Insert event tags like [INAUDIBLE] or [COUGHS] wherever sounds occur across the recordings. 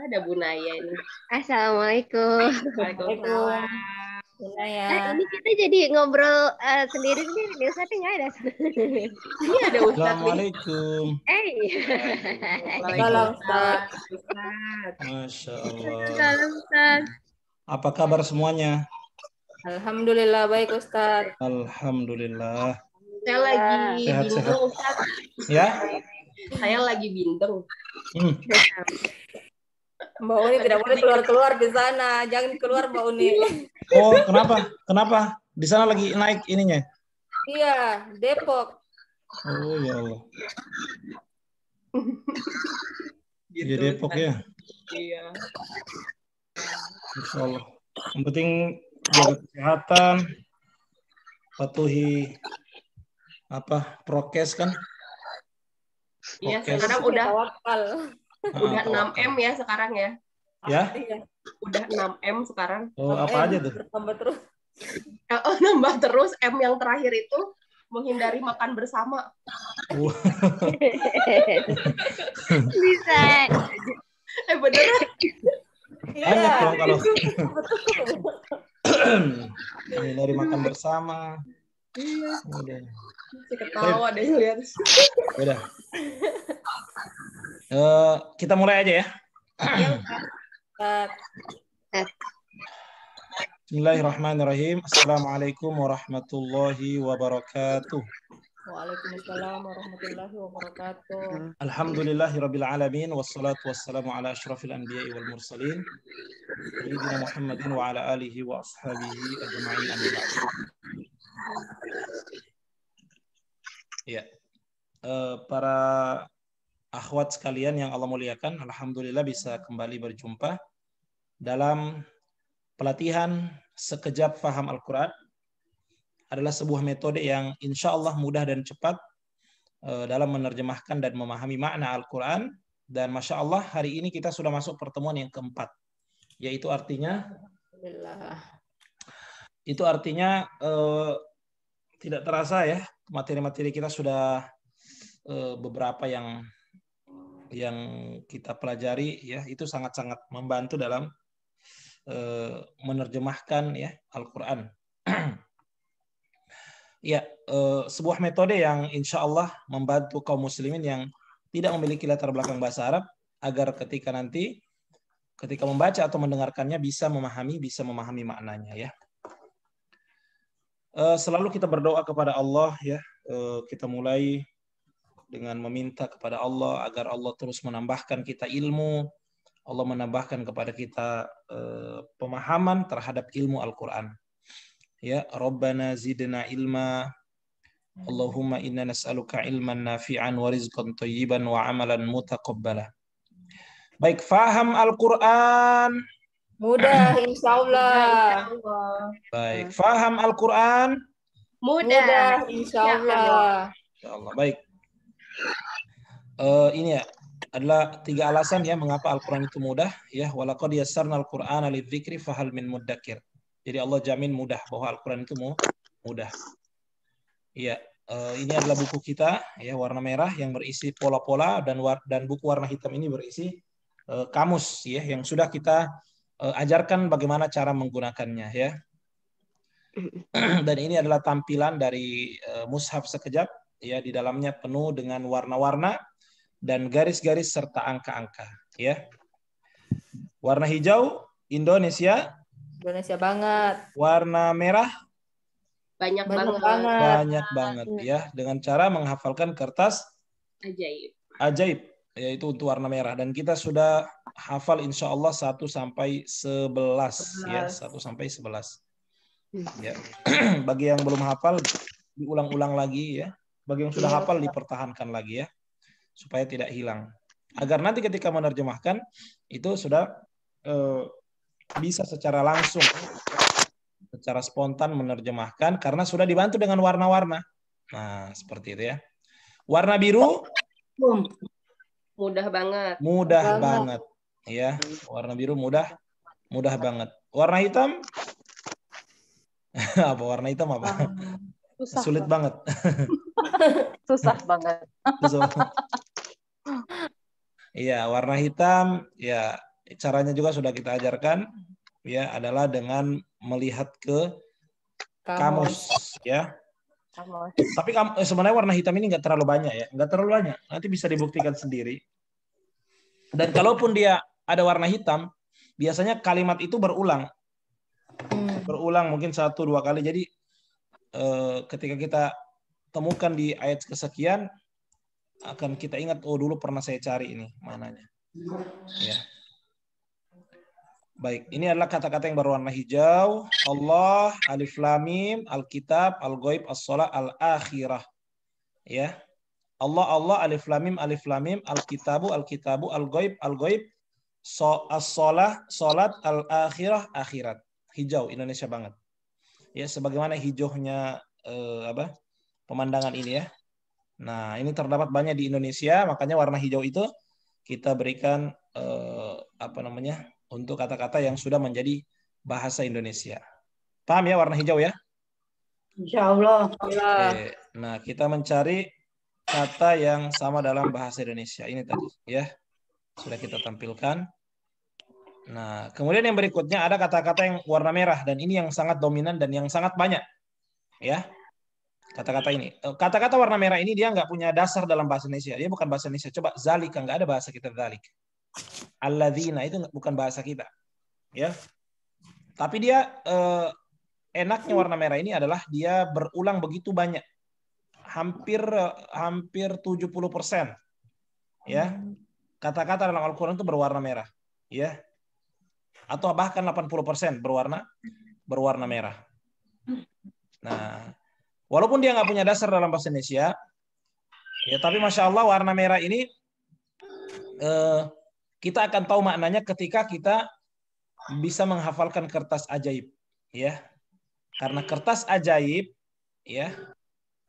Ada Bu Naya ini. Assalamualaikum. Waalaikumsalam. Bunaya. Nah, eh, ini kita jadi ngobrol uh, sendiri nih, di Ustadz nggak ada. [LAUGHS] ini ada Ustaz Assalamualaikum. Hey. Waalaikumsalam. Masya Allah. Ustaz. Apa kabar semuanya? Alhamdulillah baik Ustaz. Alhamdulillah. Saya lagi sehat, sehat. Ustadz. Ya? saya lagi bintang. Hmm. Mbak Uni tidak boleh keluar-keluar di sana. Jangan keluar Mbak Uni. Oh, kenapa? Kenapa? Di sana lagi naik ininya? Iya, Depok. Oh ya Allah. gitu, ya Depok ya. Iya. Insya Allah. Yang penting jaga kesehatan, patuhi apa prokes kan Iya, okay. sekarang udah tawakal. Ah, udah 6 m ya sekarang ya. Ya. ya? Udah 6 m sekarang. Oh, apa aja tuh? Nambah terus. [LAUGHS] oh, nambah terus m yang terakhir itu menghindari makan bersama. Bisa. eh benar. Iya. Banyak dong kalau [CLEARS THROAT] menghindari makan bersama. Iya. Masih iya. ketawa deh lihat. Udah. Uh, eh, kita mulai aja ya. Iya, Bismillahirrahmanirrahim. Assalamualaikum warahmatullahi wabarakatuh. Waalaikumsalam warahmatullahi wabarakatuh. Alhamdulillahi rabbil alamin wassalatu wassalamu ala asyrafil anbiya'i wal mursalin sayyidina Muhammadin wa ala alihi wa ashabihi ajma'in amma Ya. Uh, para akhwat sekalian yang Allah muliakan, alhamdulillah bisa kembali berjumpa dalam pelatihan sekejap faham Al-Qur'an adalah sebuah metode yang insya Allah mudah dan cepat eh, dalam menerjemahkan dan memahami makna Al-Quran. Dan Masya Allah hari ini kita sudah masuk pertemuan yang keempat. Yaitu artinya... Itu artinya eh, tidak terasa ya materi-materi kita sudah eh, beberapa yang yang kita pelajari ya itu sangat-sangat membantu dalam eh, menerjemahkan ya Al-Qur'an. [CLEARS THROAT] ya, eh, sebuah metode yang insya Allah membantu kaum muslimin yang tidak memiliki latar belakang bahasa Arab agar ketika nanti ketika membaca atau mendengarkannya bisa memahami bisa memahami maknanya ya. Eh, selalu kita berdoa kepada Allah ya. Eh, kita mulai dengan meminta kepada Allah agar Allah terus menambahkan kita ilmu, Allah menambahkan kepada kita eh, pemahaman terhadap ilmu Al-Qur'an. Ya, Rabbana zidna ilma. Allahumma inna nas'aluka ilman nafi'an wa rizqan tayyiban wa amalan mutaqabbala. Baik, faham Al-Qur'an Mudah, [CLEARS THROAT] insya Allah. Baik. Faham Al-Quran? Mudah, Mudah ya, insya ya Allah. Insya Allah. Baik. Uh, ini ya adalah tiga alasan ya mengapa Al-Quran itu mudah ya walaqad yassarna al quran alidzikri fahal min muddakir. Jadi Allah jamin mudah bahwa Al-Quran itu mudah. ya ini adalah buku kita ya warna merah yang berisi pola-pola dan dan buku warna hitam ini berisi eh, kamus ya yang sudah kita Eh, ajarkan bagaimana cara menggunakannya ya. [CLEARS THROAT] Dan ini adalah tampilan dari uh, mushaf sekejap ya di dalamnya penuh dengan warna-warna dan garis-garis serta angka-angka ya. Warna hijau Indonesia. Indonesia banget. Warna merah banyak, banyak banget. banget. Banyak banget ya dengan cara menghafalkan kertas ajaib. Ajaib yaitu untuk warna merah dan kita sudah hafal insya Allah satu sampai sebelas ya 1 sampai sebelas hmm. ya [CLEARS THROAT] bagi yang belum hafal diulang-ulang lagi ya bagi yang sudah iya. hafal dipertahankan lagi ya supaya tidak hilang agar nanti ketika menerjemahkan itu sudah eh, bisa secara langsung secara spontan menerjemahkan karena sudah dibantu dengan warna-warna nah seperti itu ya warna biru Mudah banget. Mudah banget. banget. Ya, warna biru mudah, mudah banget. Warna hitam? [LAUGHS] apa warna hitam apa? Susah Sulit [LAUGHS] banget. Susah banget. Iya, warna hitam ya caranya juga sudah kita ajarkan ya adalah dengan melihat ke kamus, kamus ya. Tapi eh, sebenarnya warna hitam ini nggak terlalu banyak ya, nggak terlalu banyak. Nanti bisa dibuktikan sendiri. Dan kalaupun dia ada warna hitam, biasanya kalimat itu berulang, hmm. berulang mungkin satu dua kali. Jadi eh, ketika kita temukan di ayat kesekian, akan kita ingat oh dulu pernah saya cari ini mananya. Ya. Baik, ini adalah kata-kata yang berwarna hijau. Allah, alif lamim alkitab al as-salat, al-akhirah. Ya. Allah, Allah, alif lamim alif lamim alkitabu alkitabu kitabu al so, as-salah, salat, al-akhirah, akhirat. Hijau Indonesia banget. Ya, sebagaimana hijaunya eh, apa? pemandangan ini ya. Nah, ini terdapat banyak di Indonesia, makanya warna hijau itu kita berikan eh, apa namanya? untuk kata-kata yang sudah menjadi bahasa Indonesia. Paham ya warna hijau ya? Insya Allah. Oke. Nah, kita mencari kata yang sama dalam bahasa Indonesia. Ini tadi ya. Sudah kita tampilkan. Nah, kemudian yang berikutnya ada kata-kata yang warna merah dan ini yang sangat dominan dan yang sangat banyak. Ya. Kata-kata ini. Eh, kata-kata warna merah ini dia nggak punya dasar dalam bahasa Indonesia. Dia bukan bahasa Indonesia. Coba zalika nggak ada bahasa kita zalik alladzina itu bukan bahasa kita. Ya. Tapi dia eh, enaknya warna merah ini adalah dia berulang begitu banyak. Hampir hampir 70%. Ya. Kata-kata dalam Al-Qur'an itu berwarna merah, ya. Atau bahkan 80% berwarna berwarna merah. Nah, walaupun dia nggak punya dasar dalam bahasa Indonesia, ya tapi masya Allah warna merah ini eh, kita akan tahu maknanya ketika kita bisa menghafalkan kertas ajaib, ya. Karena kertas ajaib, ya.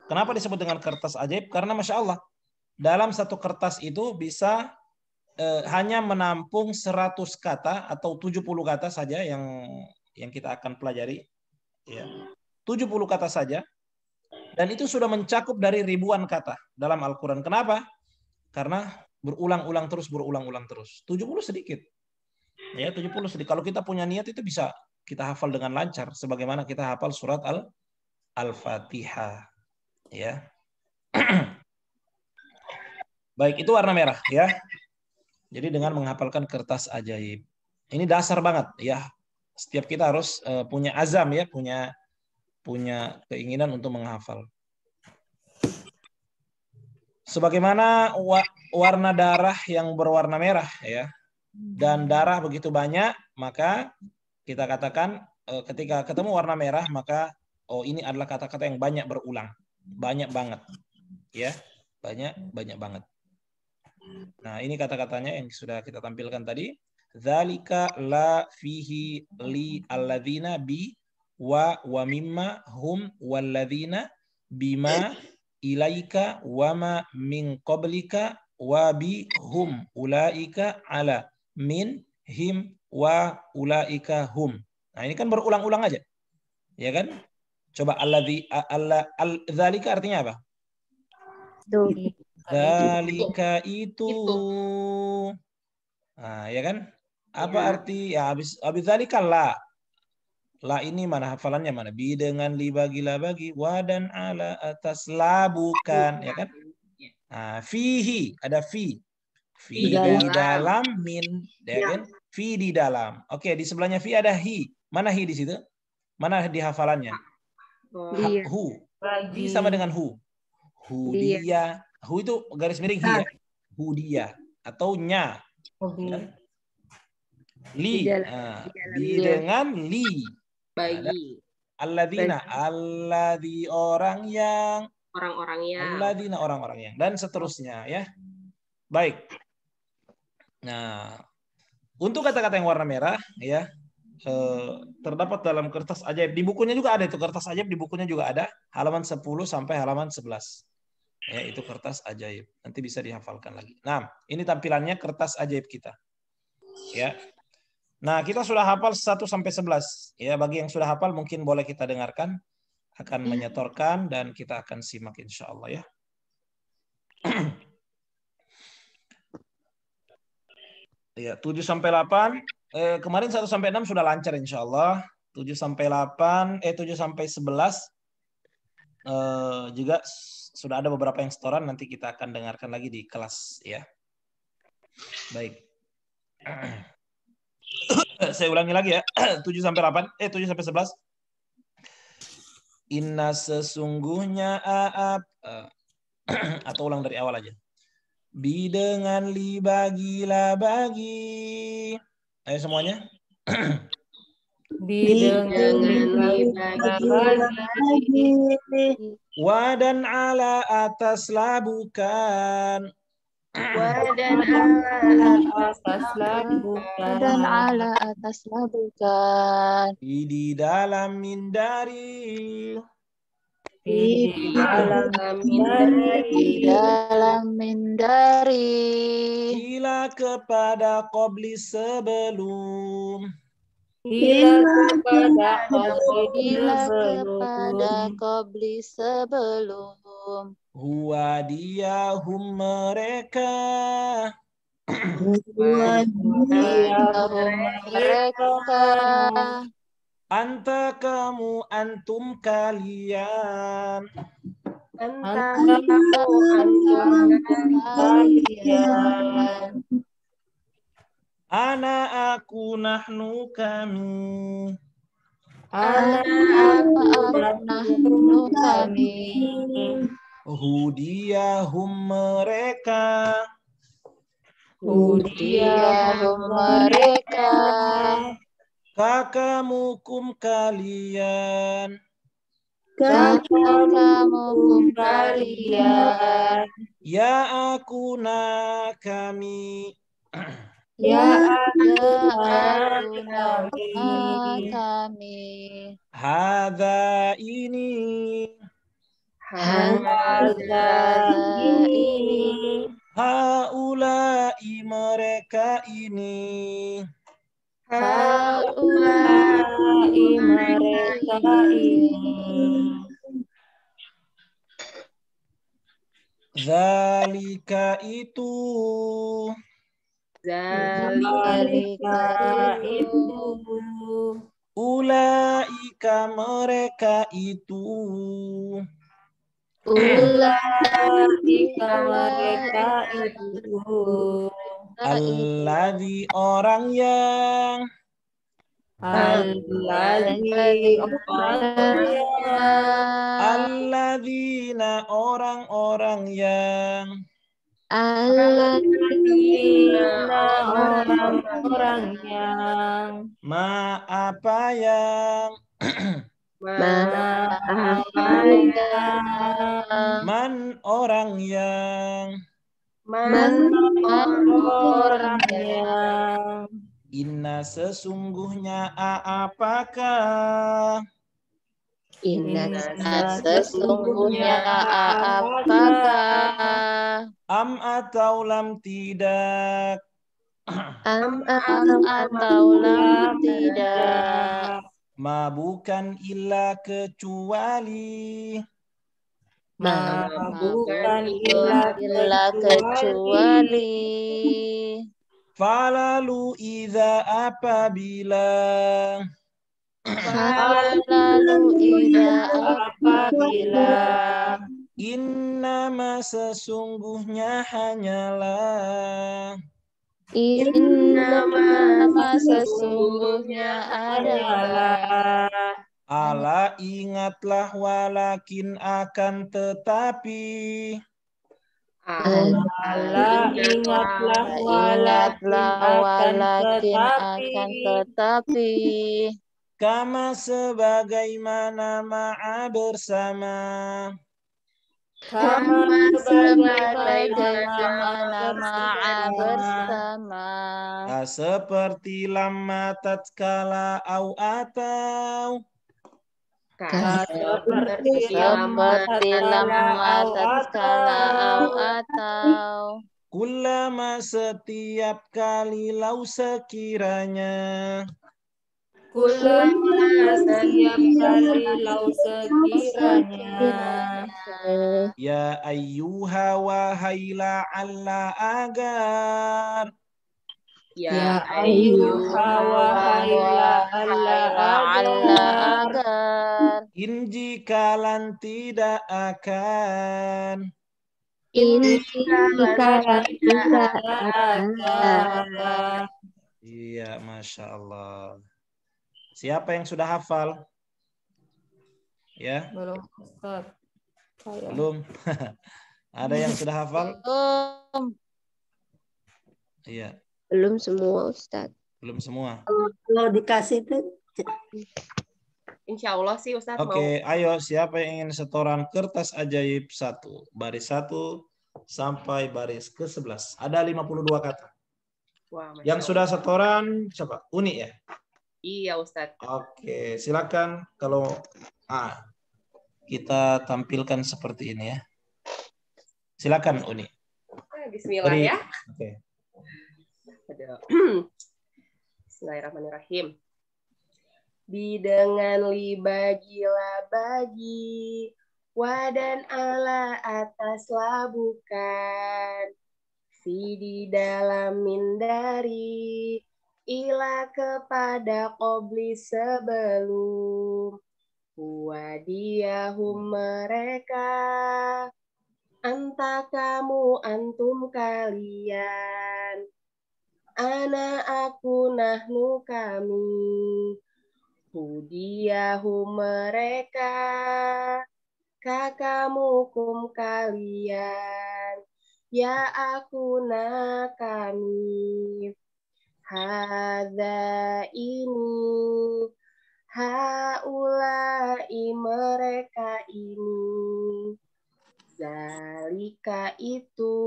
Kenapa disebut dengan kertas ajaib? Karena masya Allah dalam satu kertas itu bisa eh, hanya menampung 100 kata atau 70 kata saja yang yang kita akan pelajari. Ya. 70 kata saja. Dan itu sudah mencakup dari ribuan kata dalam Al-Quran. Kenapa? Karena berulang-ulang terus berulang-ulang terus 70 sedikit ya 70 sedikit kalau kita punya niat itu bisa kita hafal dengan lancar sebagaimana kita hafal surat al al-fatihah ya [CLEARS THROAT] baik itu warna merah ya jadi dengan menghafalkan kertas ajaib ini dasar banget ya setiap kita harus eh, punya azam ya punya punya keinginan untuk menghafal sebagaimana wa warna darah yang berwarna merah ya dan hmm. darah begitu banyak maka kita katakan e, ketika ketemu warna merah maka oh ini adalah kata-kata yang banyak berulang banyak banget ya banyak banyak banget nah ini kata-katanya yang sudah kita tampilkan tadi zalika la fihi li alladzina bi wa wa mimma hum walladzina bima ilaika wama min qablika wa bihum hum ulaika ala min him wa ulaika hum. Nah, ini kan berulang-ulang aja. Ya kan? Coba alladzi alla al dzalika artinya apa? Dzalika itu. Nah, ya kan? Apa ya. arti ya habis habis dzalika la La ini mana hafalannya mana? Bi dengan li bagi la bagi. Wa dan ala atas la bukan. Ya kan? Nah, fihi. Ada fi. Fi di dalam, di dalam min. Ya, ya kan? Fi di dalam. Oke, di sebelahnya fi ada hi. Mana hi di situ? Mana di hafalannya? Ha, iya. hu. Hi sama dengan hu. Hudia. Dia. Hu itu garis miring hi ya? Hudia. Atau nya. Iya kan? Li. Di dalam, uh, di dengan li Nah, bagi alladzina alladzi orang yang orang-orang yang alladzina orang-orang yang dan seterusnya ya. Baik. Nah, untuk kata-kata yang warna merah ya eh, terdapat dalam kertas ajaib. Di bukunya juga ada itu kertas ajaib di bukunya juga ada halaman 10 sampai halaman 11. Ya, itu kertas ajaib. Nanti bisa dihafalkan lagi. Nah, ini tampilannya kertas ajaib kita. Ya. Nah, kita sudah hafal 1 sampai 11. Ya, bagi yang sudah hafal mungkin boleh kita dengarkan akan hmm. menyetorkan dan kita akan simak insya Allah ya. [CLEARS THROAT] ya, 7 sampai 8. Eh, kemarin 1 sampai 6 sudah lancar insya Allah. 7 sampai 8, eh 7 sampai 11 eh, juga sudah ada beberapa yang setoran nanti kita akan dengarkan lagi di kelas ya. Baik. [CLEARS THROAT] [CLEARS THROAT] saya ulangi lagi ya. 7 [CLEARS THROAT] sampai 8, eh 7 sampai 11. Inna sesungguhnya aap [CLEARS THROAT] atau ulang dari awal aja. Bi dengan li bagi la bagi. Ayo semuanya. Bi dengan li bagi la bagi. ala atas labukan. Dan ala atas labukan. Di dalam mindari. Di dalam mindari. Di dalam mindari. bila kepada qobli sebelum. Ila kepada kau sebelum. sebelum. Huwa dia hum mereka. Huwa dia hum mereka. Anta kamu antum kalian. Anta kamu antum kalian. Ana aku nahnu kami. Ana aku nahnu kami. Hudiyahum mereka. Hudiyahum mereka. Kakamukum kalian. Kakamukum kalian. Ya aku na kami. [CLEARS THROAT] Ya akuna kami. Hada ini. Haula ini. mereka ini. Haula mereka ini. Zalika itu. Zalika itu. Ulaika mereka itu. Allah mereka itu orang yang di orang yang Alladhina orang-orang yang Allah orang-orang yang Ma apa yang [CLEARS THROAT] Man, man orang yang Man orang yang Inna sesungguhnya apakah Inna sesungguhnya apakah Am atau lam tidak Am atau lam tidak Ma bukan illa kecuali Ma bukan illa, illa kecuali Falalu iza apabila Falalu iza apabila Innama sesungguhnya hanyalah Innama sesungguhnya adalah Ala ingatlah walakin akan tetapi Allah ingatlah ingatlah walakin akan tetapi kama sebagaimana ma'a bersama Kamar berjamaah bersama. Nah, seperti lama tatkala au atau. Ah, seperti lama tatkala au atau. Hmm. Kulama setiap kali lau sekiranya. Kulama setiap kali lau sekiranya. Ya ayyuha wahai la'alla agar. Ya, ya ayyuha wahai alla agar. Injikalan tidak akan. Injikalan tidak akan. Iya, Masya Allah. Siapa yang sudah hafal? Ya. Belum, Ustaz. Saya. Belum. [LAUGHS] Ada yang sudah hafal? Belum. Iya. Belum semua, Ustaz. Belum semua. Kalau dikasih itu Insya Allah sih Ustaz Oke, okay, ayo siapa yang ingin setoran kertas ajaib satu baris satu sampai baris ke sebelas Ada 52 kata. Wah, yang sudah setoran siapa? Uni ya? Iya Ustadz. Oke, silakan kalau ah, kita tampilkan seperti ini ya. Silakan Uni. Ah, bismillah ya. Oke. Okay. [CLEARS THROAT] Bismillahirrahmanirrahim. Bidangan li bagi la bagi, wadan ala atas bukan Si di dalam mindari, ila kepada Kobli sebelum wadiyahum mereka anta kamu antum kalian anak aku nahnu kami hudiyahum mereka kakamu kum kalian ya aku nah kami Hada ini, haulai mereka ini, zalika itu,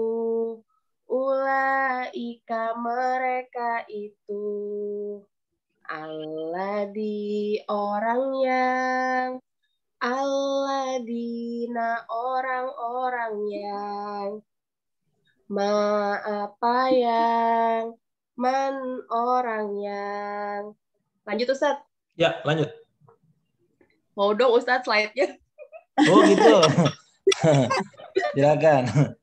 ulaika mereka itu, Allah di orang yang, Allah dina orang-orang yang, ma apa yang, man orang yang lanjut Ustaz. Ya, lanjut. Mau dong Ustaz slide-nya. [LAUGHS] Oh gitu. [LAUGHS] Silakan.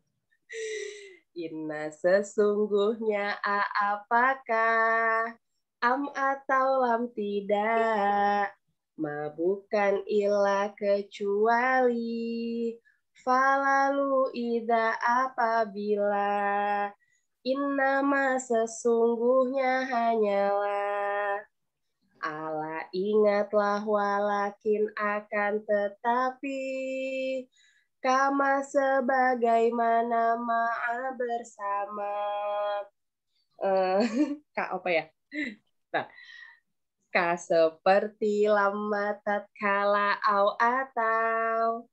Inna sesungguhnya a apakah am atau lam tidak ma bukan ilah kecuali falalu ida apabila Innama sesungguhnya hanyalah Allah ingatlah walakin akan tetapi kama sebagaimana ma'a bersama eh, [LAUGHS] kak apa ya nah ka seperti lama tatkala au atau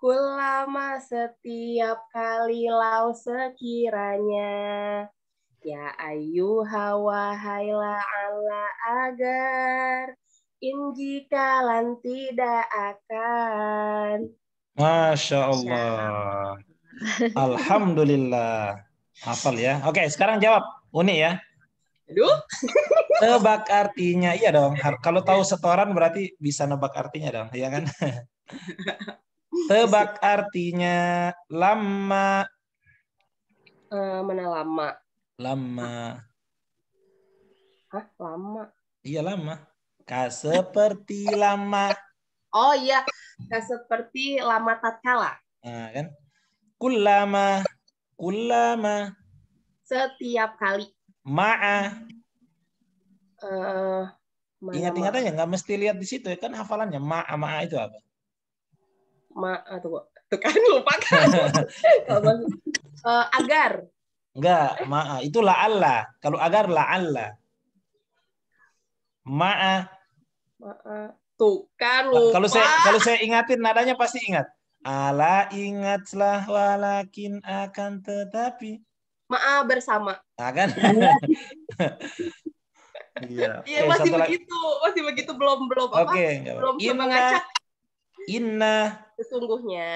Kulama setiap kali lau sekiranya. Ya ayu hawa haila ala agar. Inji kalan tidak akan. Masya Allah. Alhamdulillah. Hafal ya. Oke, sekarang jawab. Unik ya. Aduh. Nebak artinya. Iya dong. Kalau tahu setoran berarti bisa nebak artinya dong. Iya kan? [LAUGHS] Tebak artinya lama. Uh, mana lama? Lama. Hah, lama? Iya, lama. Kak seperti lama. Oh iya, Kak seperti lama tatkala. Nah, kan? Kulama, kulama. Setiap kali. Ma'a. Uh, Ingat-ingat aja, nggak mesti lihat di situ. Ya. Kan hafalannya ma'a, ma'a itu apa? ma atau ah, tuh kan [LAUGHS] lupa kan uh, [LAUGHS] agar enggak ma ah, itu Allah kalau agar la'alla ma ah. ma tuh kan lupa kalau saya kalau saya ingatin nadanya pasti ingat ala ingatlah walakin akan tetapi ma'a bersama nah, kan [LAUGHS] Iya, ya, okay, masih begitu, masih begitu belum belum okay, apa? Belum inna, mengacak. Inna sesungguhnya.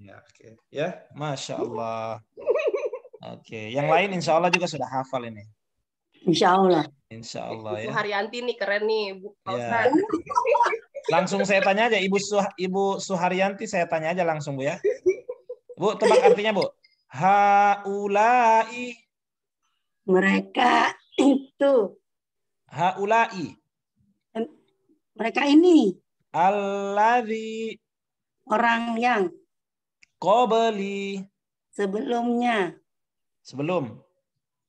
Ya, oke. Okay. Ya, masya Allah. Oke, okay. yang lain insya Allah juga sudah hafal ini. Insya Allah. Insya Allah Ibu ya. nih keren nih, Bu ya. Langsung saya tanya aja Ibu Suh Ibu Suharyanti saya tanya aja langsung Bu ya. Bu, tebak artinya Bu. Haulai. Mereka itu. Haulai. Mereka ini. Alladhi. Orang yang. Qobali. Sebelumnya. Sebelum.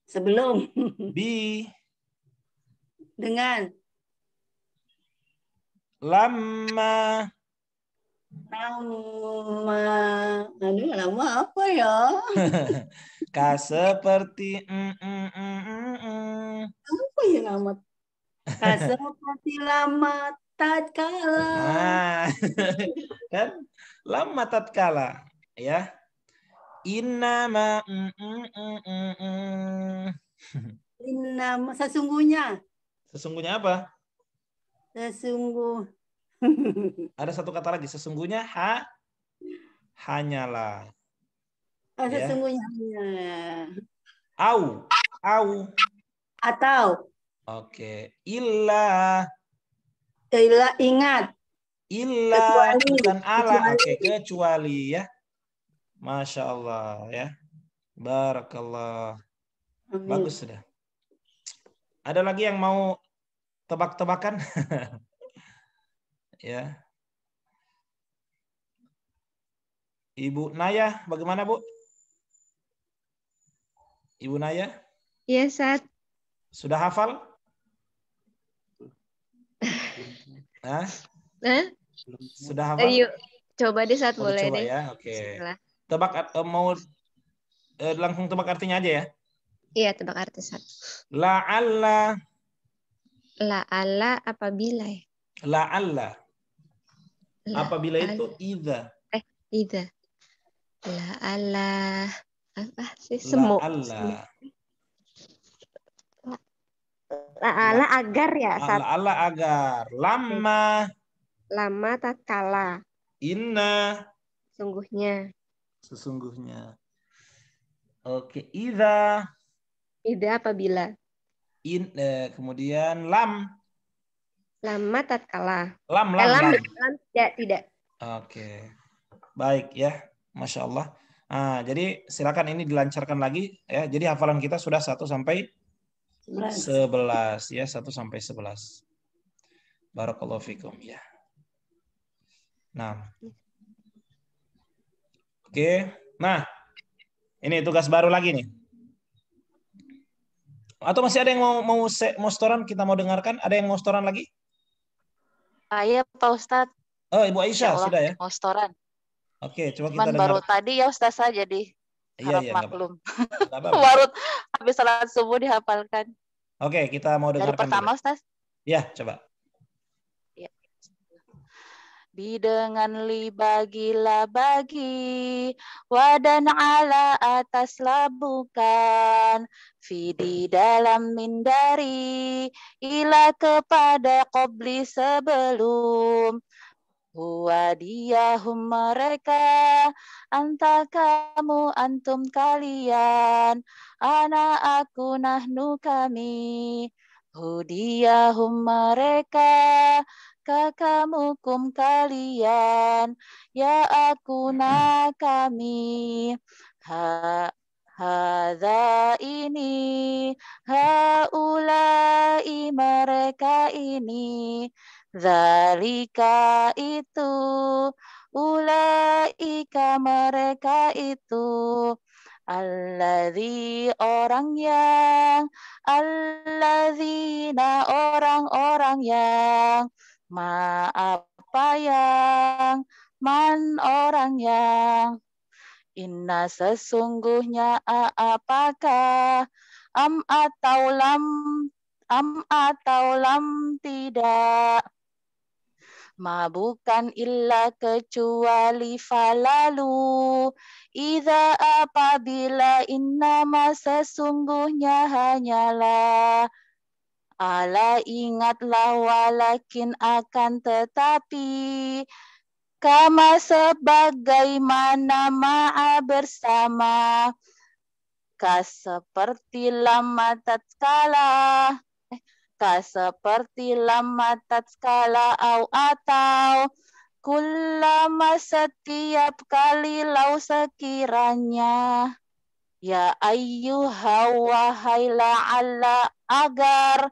Sebelum. Bi. Dengan. Lama. Lama. Aduh, lama apa ya? [LAUGHS] Ka seperti mm, mm, mm, mm, mm. Apa ya lama? Ka [LAUGHS] seperti lama tatkala. Nah, [LAUGHS] kan lama tatkala ya. Inna ma mm, mm, mm, mm, mm. Inna sesungguhnya. Sesungguhnya apa? Sesungguh. [LAUGHS] Ada satu kata lagi sesungguhnya ha hanyalah. Oh, ya. sesungguhnya ya. Au, au. Atau. Oke, okay. illa Illa ingat. Illa bukan ala. Oke, okay, kecuali ya. Masya Allah ya. Barakallah. Amin. Bagus sudah. Ada lagi yang mau tebak-tebakan? [LAUGHS] ya. Ibu Naya, bagaimana Bu? Ibu Naya? Iya, Sat. Sudah hafal? Hah? Hah? Sudah apa? Eh, coba deh saat mulai deh. Ya? Oke. Okay. Tebak uh, mau uh, langsung tebak artinya aja ya? Iya, tebak arti saat. la alla apabila ya? alla. La apabila ala. itu ida Eh, la alla. apa sih La alla. La'ala agar ya. La'ala agar. Lama. Lama tatkala. Inna. Sungguhnya. Sesungguhnya. Oke, ida. Ida apabila. In, eh, kemudian lam. Lama tatkala. Lam, eh, lam, eh, lam, lam. lam. Tidak, tidak. Oke. Baik ya. Masya Allah. Nah, jadi silakan ini dilancarkan lagi ya. Jadi hafalan kita sudah 1 sampai 11 ya 1 sampai 11. Barakallahu fikum ya. Nah. Oke. Nah, ini tugas baru lagi nih. Atau masih ada yang mau mau mau setoran kita mau dengarkan? Ada yang mostoran lagi? Saya Pak Ustadz. Oh, Ibu Aisyah sudah ya. mostoran Oke, coba kita dengar. baru tadi ya Ustaz saya jadi iya, iya, maklum. [LAUGHS] Warut habis salat subuh dihafalkan. Oke, okay, kita mau dengarkan. Dari pertama, Ustaz. Iya, coba. Ya. dengan li bagi la bagi wadan ala atas labukan di dalam mindari ila kepada qobli sebelum Huwa dia mereka, anta kamu antum kalian, anak aku nahnu kami. Hudia mereka, kakamu kum kalian, ya aku nah kami. Ha Hada ini, haulai mereka ini, zalika itu, ulaika mereka itu, alladhi orang yang na orang-orang yang Ma apa yang Man orang yang Inna sesungguhnya apakah am atau lam am atau lam tidak ma bukan illa kecuali falalu Iza apabila inna ma sesungguhnya hanyalah Ala ingatlah walakin akan tetapi kama sebagaimana ma'a bersama kas seperti lama tatkala eh, ka kas seperti lama tatkala au atau kulama setiap kali lau sekiranya ya ayyuha wahai la'alla agar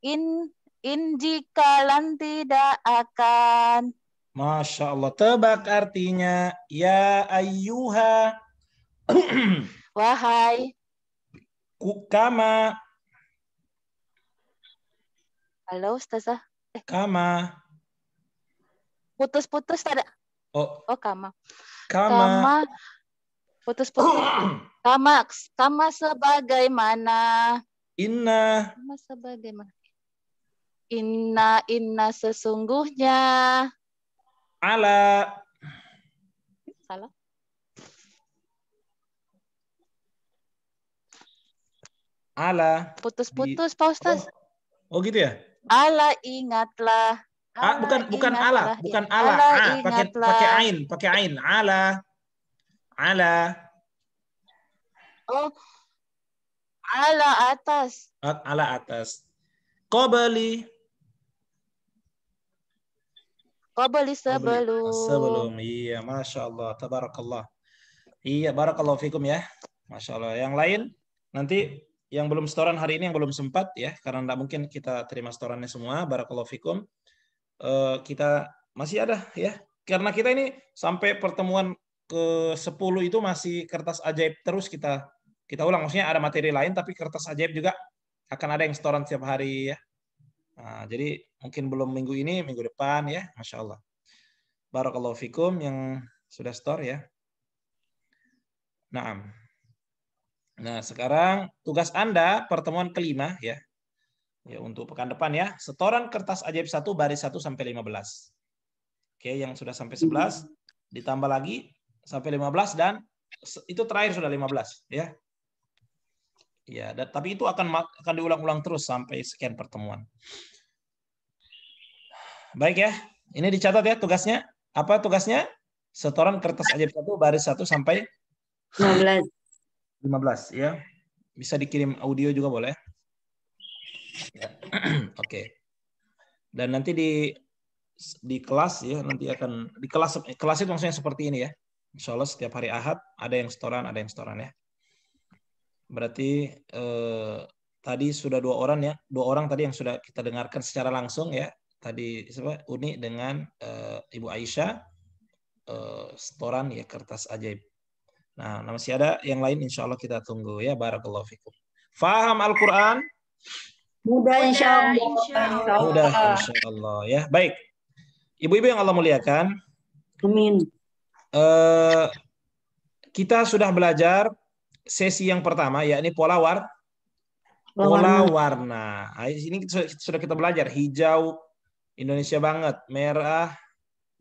in in tidak akan Masya Allah. Tebak artinya. Ya ayuha [CLEARS THROAT] Wahai. Kama. Halo Ustazah. Eh. Kama. Putus-putus tadi. Oh. Oh kama. Kama. Kama. Putus-putus. [CLEARS THROAT] kama. Kama sebagaimana. Inna. Kama sebagaimana. Inna, inna sesungguhnya. Ala. Salah. Ala. Putus-putus, di... Pak Oh. oh gitu ya? Ala ingatlah. Ah, ala ah, bukan bukan ala, bukan ala. ala ah, pakai pakai ain, pakai ain. Ala. Ala. Oh. Ala atas. Ah, ala atas. Qabli. Qabli sebelum. Sebelum. Iya, Masya Allah. Tabarakallah. Iya, barakallahu fikum ya. Masya Allah. Yang lain, nanti yang belum setoran hari ini yang belum sempat ya, karena tidak mungkin kita terima setorannya semua. Barakallahu fikum. Uh, kita masih ada ya. Karena kita ini sampai pertemuan ke 10 itu masih kertas ajaib terus kita kita ulang. Maksudnya ada materi lain, tapi kertas ajaib juga akan ada yang setoran setiap hari ya. Nah, jadi mungkin belum minggu ini, minggu depan ya, masya Allah. Barakallahu fikum yang sudah store ya. Naam. Nah, sekarang tugas Anda pertemuan kelima ya. Ya, untuk pekan depan ya, setoran kertas ajaib 1 baris 1 sampai 15. Oke, yang sudah sampai 11 mm-hmm. ditambah lagi sampai 15 dan itu terakhir sudah 15 ya. Ya, dan, tapi itu akan akan diulang-ulang terus sampai sekian pertemuan. Baik ya, ini dicatat ya tugasnya. Apa tugasnya? Setoran kertas ajaib satu baris satu sampai 15. 15 ya. Bisa dikirim audio juga boleh. Ya. [CLEARS THROAT] Oke. Dan nanti di di kelas ya nanti akan di kelas kelas itu maksudnya seperti ini ya. Insya Allah setiap hari Ahad ada yang setoran, ada yang setoran ya berarti eh, tadi sudah dua orang ya, dua orang tadi yang sudah kita dengarkan secara langsung ya. Tadi siapa? Uni dengan eh, Ibu Aisyah eh, setoran ya kertas ajaib. Nah, masih ada yang lain insya Allah kita tunggu ya. Barakallahu fikum. Faham Al-Quran? Mudah insya Allah. Mudah insya Allah ya. Baik. Ibu-ibu yang Allah muliakan. Amin. Eh, kita sudah belajar sesi yang pertama yakni pola war pola warna. warna. Nah, ini sudah kita belajar hijau Indonesia banget, merah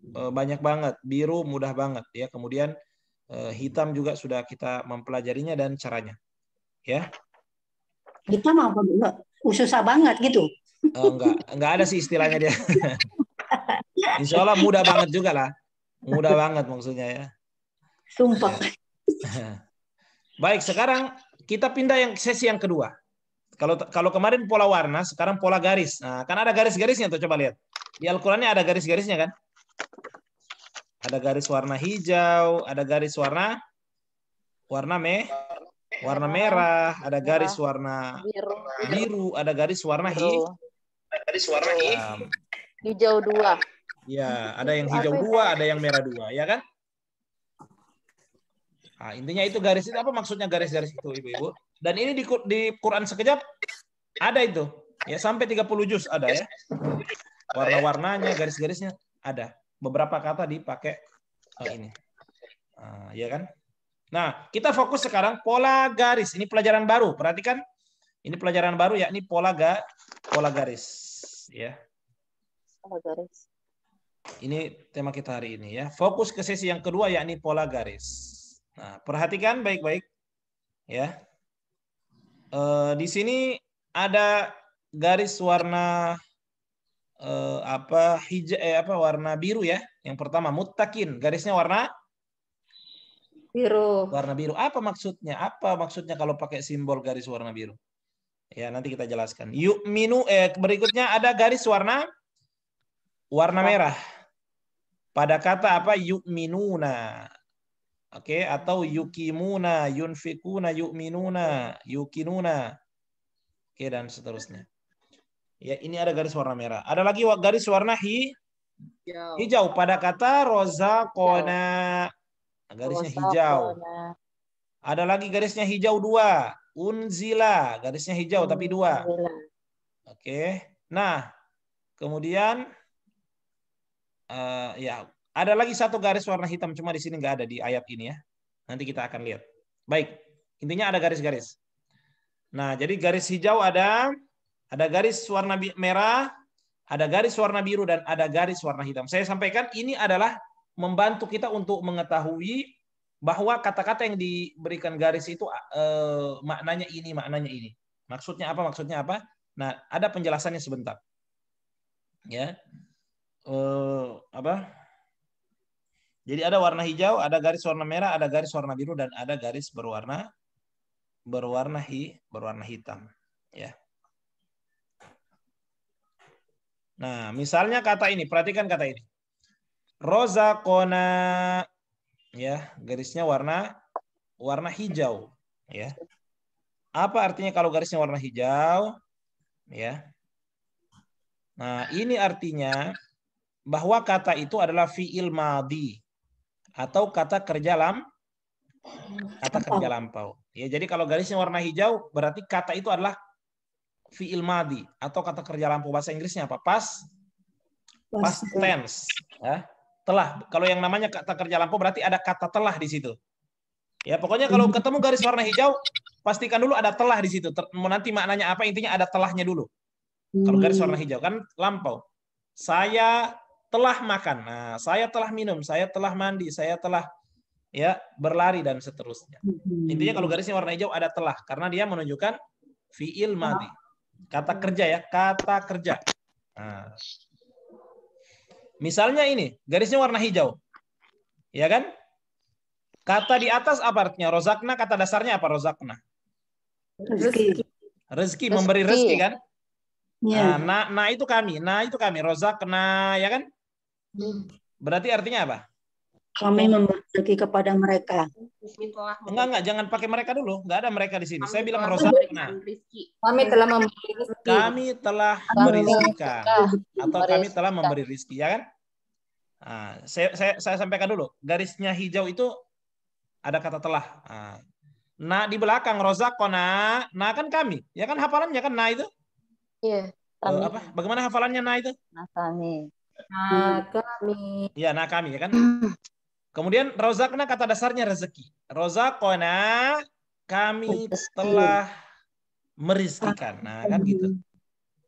eh, banyak banget, biru mudah banget ya. Kemudian eh, hitam juga sudah kita mempelajarinya dan caranya. Ya. Hitam apa uh, Susah banget gitu. Oh, enggak, enggak ada sih istilahnya dia. [LAUGHS] Insya Allah mudah banget juga lah. Mudah banget maksudnya ya. Sumpah. [LAUGHS] Baik, sekarang kita pindah yang sesi yang kedua. Kalau kalau kemarin pola warna, sekarang pola garis. Nah, kan ada garis-garisnya tuh coba lihat. Di al ada garis-garisnya kan? Ada garis warna hijau, ada garis warna warna me warna merah, ada garis warna biru, ada garis warna hijau. Ada garis warna hijau, hijau dua. Ya, ada yang hijau dua, ada yang merah dua, ya kan? Nah, intinya itu garis itu apa maksudnya garis-garis itu ibu-ibu? Dan ini di, di Quran sekejap ada itu. Ya sampai 30 juz ada ya. Warna-warnanya, garis-garisnya ada. Beberapa kata dipakai oh, ini. Uh, ya kan? Nah, kita fokus sekarang pola garis. Ini pelajaran baru. Perhatikan ini pelajaran baru yakni pola ga, pola garis, ya. Pola garis. Ini tema kita hari ini ya. Fokus ke sesi yang kedua yakni pola garis. Nah, perhatikan baik-baik ya. E, di sini ada garis warna e, apa hija eh, apa warna biru ya. Yang pertama mutakin garisnya warna biru. Warna biru. Apa maksudnya? Apa maksudnya kalau pakai simbol garis warna biru? Ya, nanti kita jelaskan. Yuk minu eh berikutnya ada garis warna warna merah. Pada kata apa? Yuk minuna. Oke, okay? atau yukimuna, yunfikuna, Yukminuna, yukinuna. Oke, okay, dan seterusnya. Ya, ini ada garis warna merah. Ada lagi garis warna hi hijau, hijau pada kata kona. Garisnya hijau. Ada lagi garisnya hijau dua. Unzila, garisnya hijau tapi dua. Oke. Okay. Nah, kemudian uh, ya ada lagi satu garis warna hitam, cuma di sini nggak ada di ayat ini ya. Nanti kita akan lihat. Baik, intinya ada garis-garis. Nah, jadi garis hijau ada, ada garis warna merah, ada garis warna biru, dan ada garis warna hitam. Saya sampaikan ini adalah membantu kita untuk mengetahui bahwa kata-kata yang diberikan garis itu eh, maknanya ini, maknanya ini. Maksudnya apa, maksudnya apa. Nah, ada penjelasannya sebentar. Ya, eh, apa? Jadi ada warna hijau, ada garis warna merah, ada garis warna biru dan ada garis berwarna berwarna hi berwarna hitam, ya. Nah, misalnya kata ini, perhatikan kata ini. Rosa Rozakona ya, garisnya warna warna hijau, ya. Apa artinya kalau garisnya warna hijau? Ya. Nah, ini artinya bahwa kata itu adalah fiil madi atau kata kerja lam kata kerja lampau. Ya, jadi kalau garisnya warna hijau berarti kata itu adalah fiil madi atau kata kerja lampau bahasa Inggrisnya apa? Pas past tense, ya. Telah. Kalau yang namanya kata kerja lampau berarti ada kata telah di situ. Ya, pokoknya kalau hmm. ketemu garis warna hijau, pastikan dulu ada telah di situ. mau Nanti maknanya apa? Intinya ada telahnya dulu. Kalau garis hmm. warna hijau kan lampau. Saya telah makan. Nah, saya telah minum, saya telah mandi, saya telah ya berlari dan seterusnya. Hmm. Intinya kalau garisnya warna hijau ada telah karena dia menunjukkan fiil mati. Kata kerja ya, kata kerja. Nah. Misalnya ini, garisnya warna hijau. Ya kan? Kata di atas apa artinya? Rozakna kata dasarnya apa rozakna? Rezeki. Rezeki memberi rezeki kan? Ya. Nah, nah, nah itu kami, nah itu kami rozakna ya kan? Berarti artinya apa? Kami memberi kepada mereka. Enggak, enggak. Jangan pakai mereka dulu. Enggak ada mereka di sini. Kami Saya bilang Rosana. Nah. Kami telah memberi rezeki. Kami telah memberi rezeki Atau kami telah memberi rezeki, ya kan? Nah, saya, saya, saya sampaikan dulu, garisnya hijau itu ada kata telah. Ah. Nah, di belakang kona, nah kan kami, ya kan hafalannya kan nah itu? Iya. Eh, kami. uh, apa? Bagaimana hafalannya nah itu? Nah kami. Nakami. Ya, nakami ya kan? Kemudian rozakna kata dasarnya rezeki. Rozakona kami telah merizkikan. Nah, kan gitu.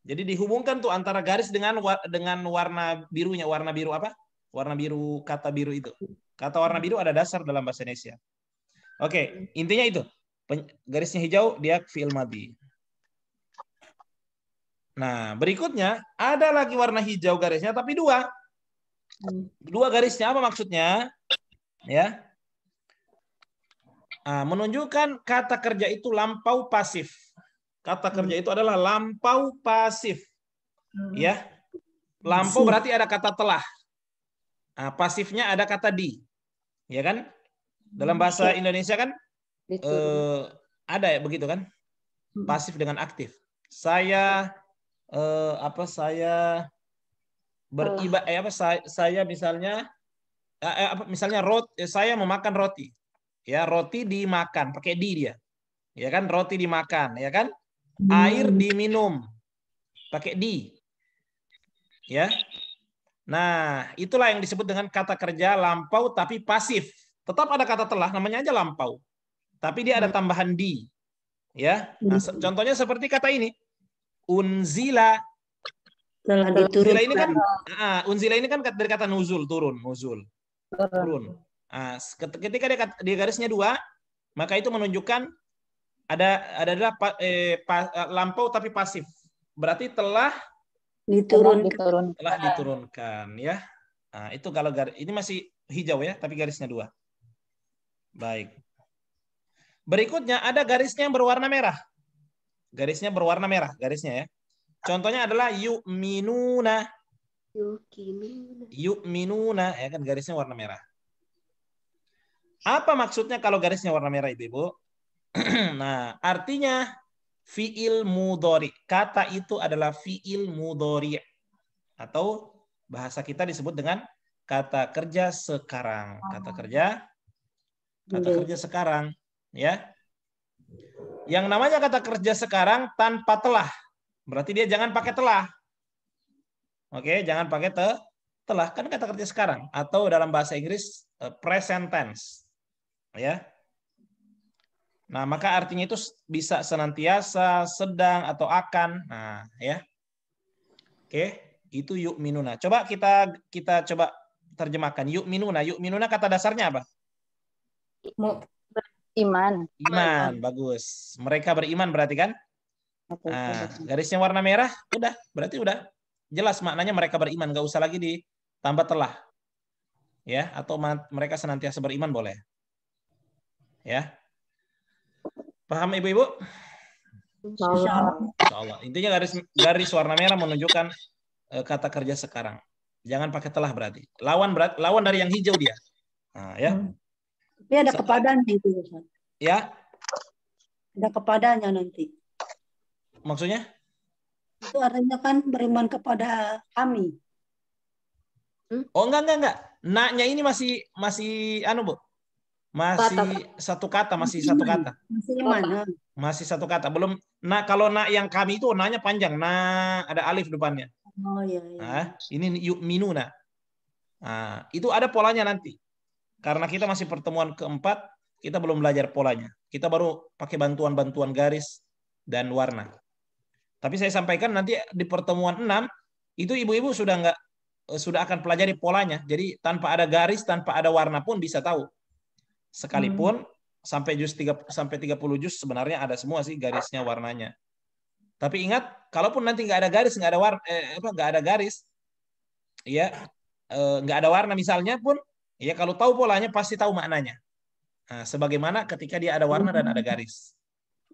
Jadi dihubungkan tuh antara garis dengan dengan warna birunya. Warna biru apa? Warna biru kata biru itu. Kata warna biru ada dasar dalam bahasa Indonesia. Oke, intinya itu. garisnya hijau dia fi'il madhi. Nah, berikutnya ada lagi warna hijau garisnya tapi dua. Hmm. Dua garisnya apa maksudnya? Ya. Nah, menunjukkan kata kerja itu lampau pasif. Kata kerja hmm. itu adalah lampau pasif. Hmm. Ya. Lampau berarti ada kata telah. Nah, pasifnya ada kata di. Ya kan? Dalam bahasa ya. Indonesia kan eh, ada ya begitu kan? Pasif dengan aktif. Saya uh, apa saya beribadah eh, apa saya, ah. eh, saya misalnya eh, eh apa misalnya rot eh, saya memakan roti. Ya, roti dimakan pakai di dia. Ya kan roti dimakan, ya kan? Hmm. Air diminum pakai di. Ya. Nah, itulah yang disebut dengan kata kerja lampau tapi pasif. Tetap ada kata telah namanya aja lampau. Tapi dia ada hmm. tambahan di. Ya. Nah, hmm. contohnya seperti kata ini unzila telah diturunkan. Kan, ah, ah, unzila ini kan uh, unzila ini kan dari kata nuzul turun, nuzul. Turun. Uh, ketika dia, di garisnya dua, maka itu menunjukkan ada ada adalah eh, pa, eh, lampau tapi pasif. Berarti telah diturunkan. Telah diturunkan ya. uh, itu kalau garis ini masih hijau ya, tapi garisnya dua. Baik. Berikutnya ada garisnya yang berwarna merah. Garisnya berwarna merah, garisnya ya. Contohnya adalah yuk minuna yuk minuna ya kan garisnya warna merah. Apa maksudnya kalau garisnya warna merah, Ibu? [CLEARS THROAT] nah, artinya fi'il mudori Kata itu adalah fi'il mudori atau bahasa kita disebut dengan kata kerja sekarang. Kata kerja kata kerja sekarang, ya. Yang namanya kata kerja sekarang tanpa telah. Berarti dia jangan pakai telah. Oke, jangan pakai te, telah. Kan kata kerja sekarang. Atau dalam bahasa Inggris, eh, present tense. Ya. Nah, maka artinya itu bisa senantiasa, sedang, atau akan. Nah, ya. Oke, itu yuk minuna. Coba kita kita coba terjemahkan. Yuk minuna. Yuk minuna kata dasarnya apa? Iman. Iman, bagus. Mereka beriman berarti kan? Nah, garisnya warna merah, udah, berarti udah. Jelas maknanya mereka beriman, Gak usah lagi ditambah telah. Ya, atau mereka senantiasa beriman boleh. Ya. Paham Ibu-ibu? Insyaallah. Intinya garis garis warna merah menunjukkan eh, kata kerja sekarang. Jangan pakai telah berarti. Lawan berat, lawan dari yang hijau dia. Nah, ya. Hmm. Tapi ada kepadanya itu Ustaz. Ya? Ada kepadanya nanti. Maksudnya? Itu artinya kan beriman kepada kami. Hmm? Oh enggak enggak enggak. Naknya ini masih masih anu Bu. Masih kata. satu kata, masih iman. satu kata. Masih iman. Ya. Masih satu kata. Belum nah kalau nak yang kami itu nanya panjang. Nah, ada alif depannya. Oh iya iya. Nah, ini yuk yu'minuna. Nah, ah, itu ada polanya nanti. Karena kita masih pertemuan keempat, kita belum belajar polanya. Kita baru pakai bantuan-bantuan garis dan warna. Tapi saya sampaikan nanti di pertemuan enam itu ibu-ibu sudah nggak eh, sudah akan pelajari polanya. Jadi tanpa ada garis, tanpa ada warna pun bisa tahu. Sekalipun hmm. sampai jus 3 sampai 30 jus sebenarnya ada semua sih garisnya, warnanya. Tapi ingat, kalaupun nanti nggak ada garis, nggak ada warna, eh, apa nggak ada garis, ya eh, nggak ada warna misalnya pun Ya kalau tahu polanya pasti tahu maknanya. Nah, sebagaimana ketika dia ada warna dan ada hmm. garis.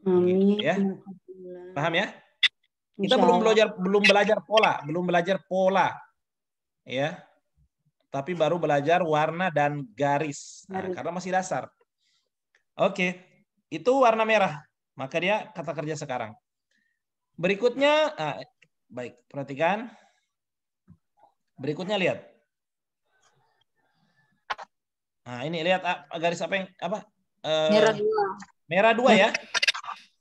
Amin. Gitu ya. Paham ya? Kita belum belajar belum belajar pola, belum belajar pola. Ya. Tapi baru belajar warna dan garis. Nah, karena masih dasar. Oke. Itu warna merah. Maka dia kata kerja sekarang. Berikutnya, ah, baik, perhatikan. Berikutnya lihat. Nah, ini lihat ah, garis apa yang apa? Uh, merah dua. Merah dua ya?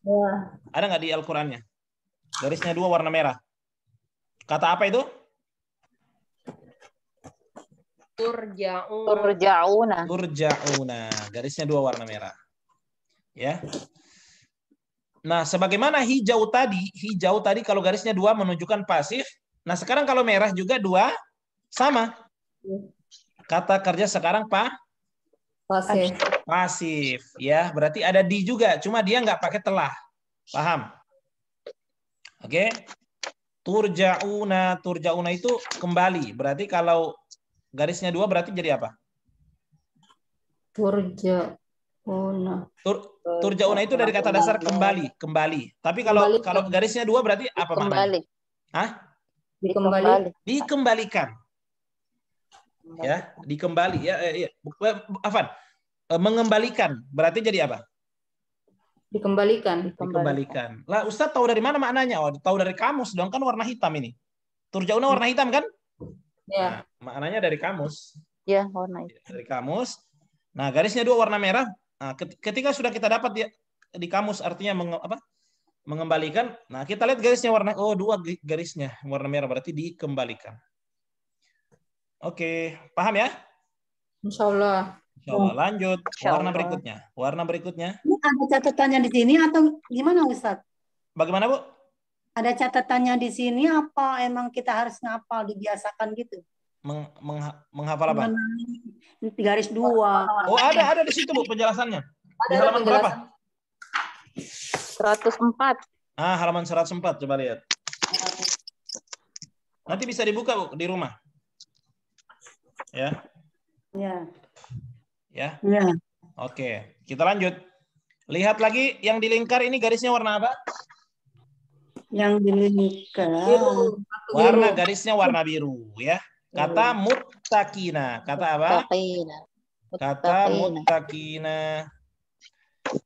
ya. Ada nggak di Al-Qur'annya? Garisnya dua warna merah. Kata apa itu? Turja'una. Turja'una. Garisnya dua warna merah. Ya. Nah, sebagaimana hijau tadi, hijau tadi kalau garisnya dua menunjukkan pasif. Nah, sekarang kalau merah juga dua sama. Iya. Kata kerja sekarang pak Pasif. Pasif, ya. Berarti ada di juga, cuma dia nggak pakai telah. Paham? Oke. Okay? Turjauna, turjauna itu kembali. Berarti kalau garisnya dua berarti jadi apa? Turjauna. Tur, turjauna itu dari kata dasar kembali, kembali. Tapi kalau kembali. kalau garisnya dua berarti apa Kembali. Hah? Dikembali. Dikembalikan ya dikembali ya, ya. ya. Afan eh, mengembalikan berarti jadi apa dikembalikan dikembalikan, lah Ustadz tahu dari mana maknanya oh tahu dari kamus dong kan warna hitam ini turjauna warna hitam kan ya nah, maknanya dari kamus ya warna hitam. Ya, dari kamus nah garisnya dua warna merah nah, ketika sudah kita dapat di, di kamus artinya menge, apa mengembalikan nah kita lihat garisnya warna oh dua garisnya warna merah berarti dikembalikan Oke, paham ya? Insya Allah. Insya Allah. Hmm. Lanjut. Insya Allah. Warna berikutnya. Warna berikutnya. Ini ada catatannya di sini atau gimana Ustaz? Bagaimana Bu? Ada catatannya di sini apa emang kita harus ngapal dibiasakan gitu? Meng, meng, menghafal apa? Di garis dua. Oh ada ada di situ Bu penjelasannya. Ada di halaman berapa? berapa? 104. Ah halaman 104 coba lihat. Nanti bisa dibuka Bu di rumah. Ya. Ya. Ya. Ya. Oke, kita lanjut. Lihat lagi yang dilingkar ini garisnya warna apa? Yang dilingkar warna garisnya warna biru ya. Kata iya. mutakina. Kata apa? Mutakina. Kata mutakina.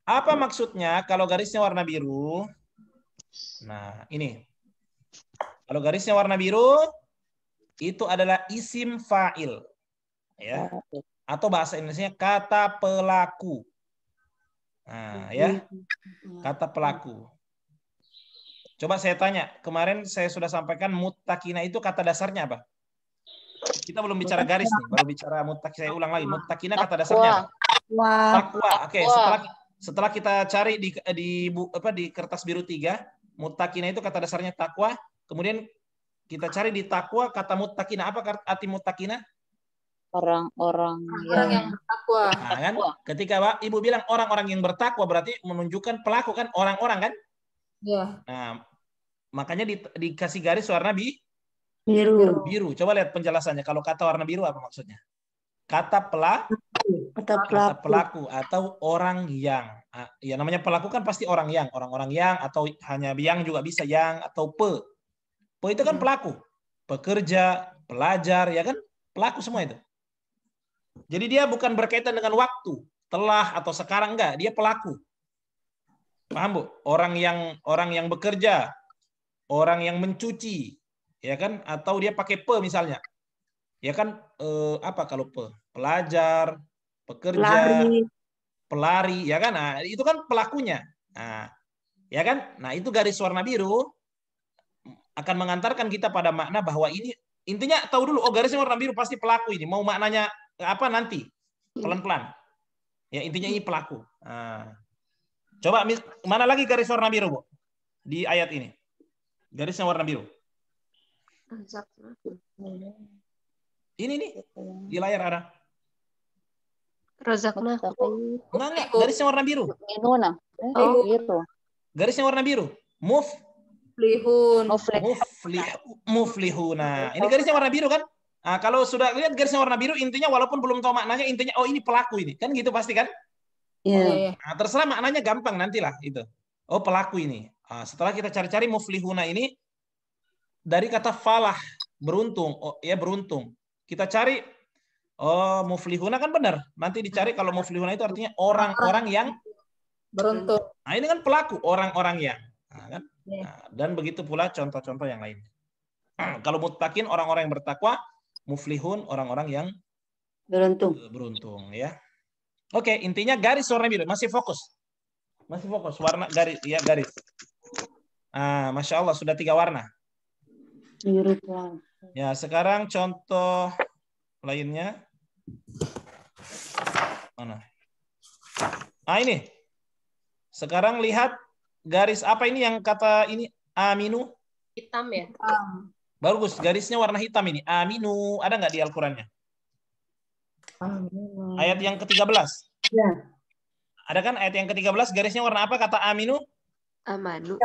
Apa maksudnya kalau garisnya warna biru? Nah, ini. Kalau garisnya warna biru, itu adalah isim fa'il ya nah, atau bahasa Indonesia kata pelaku nah ya iya. kata pelaku coba saya tanya kemarin saya sudah sampaikan mutakina itu kata dasarnya apa kita belum bicara garis nih baru bicara mutak, saya ulang lagi mutakina kata dasarnya takwa takwa oke okay, setelah setelah kita cari di di apa di kertas biru tiga mutakina itu kata dasarnya takwa kemudian kita cari di takwa kata mutakina apa arti mutakina orang-orang yang, yang bertakwa. Nah, nah kan? Ketika Pak, Ibu bilang orang-orang yang bertakwa berarti menunjukkan pelaku kan orang-orang kan? Ya. Nah, makanya di, dikasih garis warna bi biru. Biru. Coba lihat penjelasannya. Kalau kata warna biru apa maksudnya? Kata pelaku. Kata pelaku. Kata pelaku atau orang yang. Ah, ya namanya pelaku kan pasti orang yang, orang-orang yang atau hanya yang juga bisa yang atau pe. Pe itu kan iya. pelaku. Pekerja, pelajar ya kan? Pelaku semua itu. Jadi dia bukan berkaitan dengan waktu, telah atau sekarang enggak, dia pelaku. Paham, Bu? Orang yang orang yang bekerja, orang yang mencuci, ya kan? Atau dia pakai pe misalnya. Ya kan eh, apa kalau pe? Pelajar, pekerja, pelari, pelari ya kan? Nah, itu kan pelakunya. Nah, ya kan? Nah, itu garis warna biru akan mengantarkan kita pada makna bahwa ini intinya tahu dulu oh garisnya warna biru pasti pelaku ini mau maknanya apa nanti pelan-pelan. Ya intinya ini pelaku. Nah. Coba mana lagi garis warna biru, Bu? Di ayat ini. garisnya warna biru. Ini nih di layar ada. Rozakna. nah, enggak. Garis yang warna biru. Oh. Eh, gitu. Garis yang warna biru. Move. move move Move. Move. Ini garisnya warna biru kan? Nah, kalau sudah lihat garisnya warna biru, intinya walaupun belum tahu maknanya, intinya oh ini pelaku ini, kan gitu pasti kan? Iya. Yeah. Iya, iya, iya. Nah, terserah maknanya gampang nantilah itu. Oh pelaku ini. Nah, setelah kita cari-cari muflihuna ini dari kata falah beruntung, oh ya beruntung. Kita cari oh muflihuna kan benar. Nanti dicari kalau muflihuna itu artinya orang-orang yang beruntung. Nah ini kan pelaku orang-orang yang. Nah, kan? Nah, dan begitu pula contoh-contoh yang lain. [CLEARS THROAT] Kalau mutakin orang-orang yang bertakwa, muflihun orang-orang yang beruntung. Eh, beruntung ya. Oke, intinya garis warna biru masih fokus. Masih fokus warna garis ya garis. Ah, Masya Allah sudah tiga warna. Biru Ya, sekarang contoh lainnya. Mana? Ah, ini. Sekarang lihat garis apa ini yang kata ini aminu? Hitam ya. Bagus, garisnya warna hitam ini. Aminu, ada nggak di Al-Qurannya? Ayat yang ke-13. Ya. Ada kan ayat yang ke-13 garisnya warna apa kata aminu? Amanu.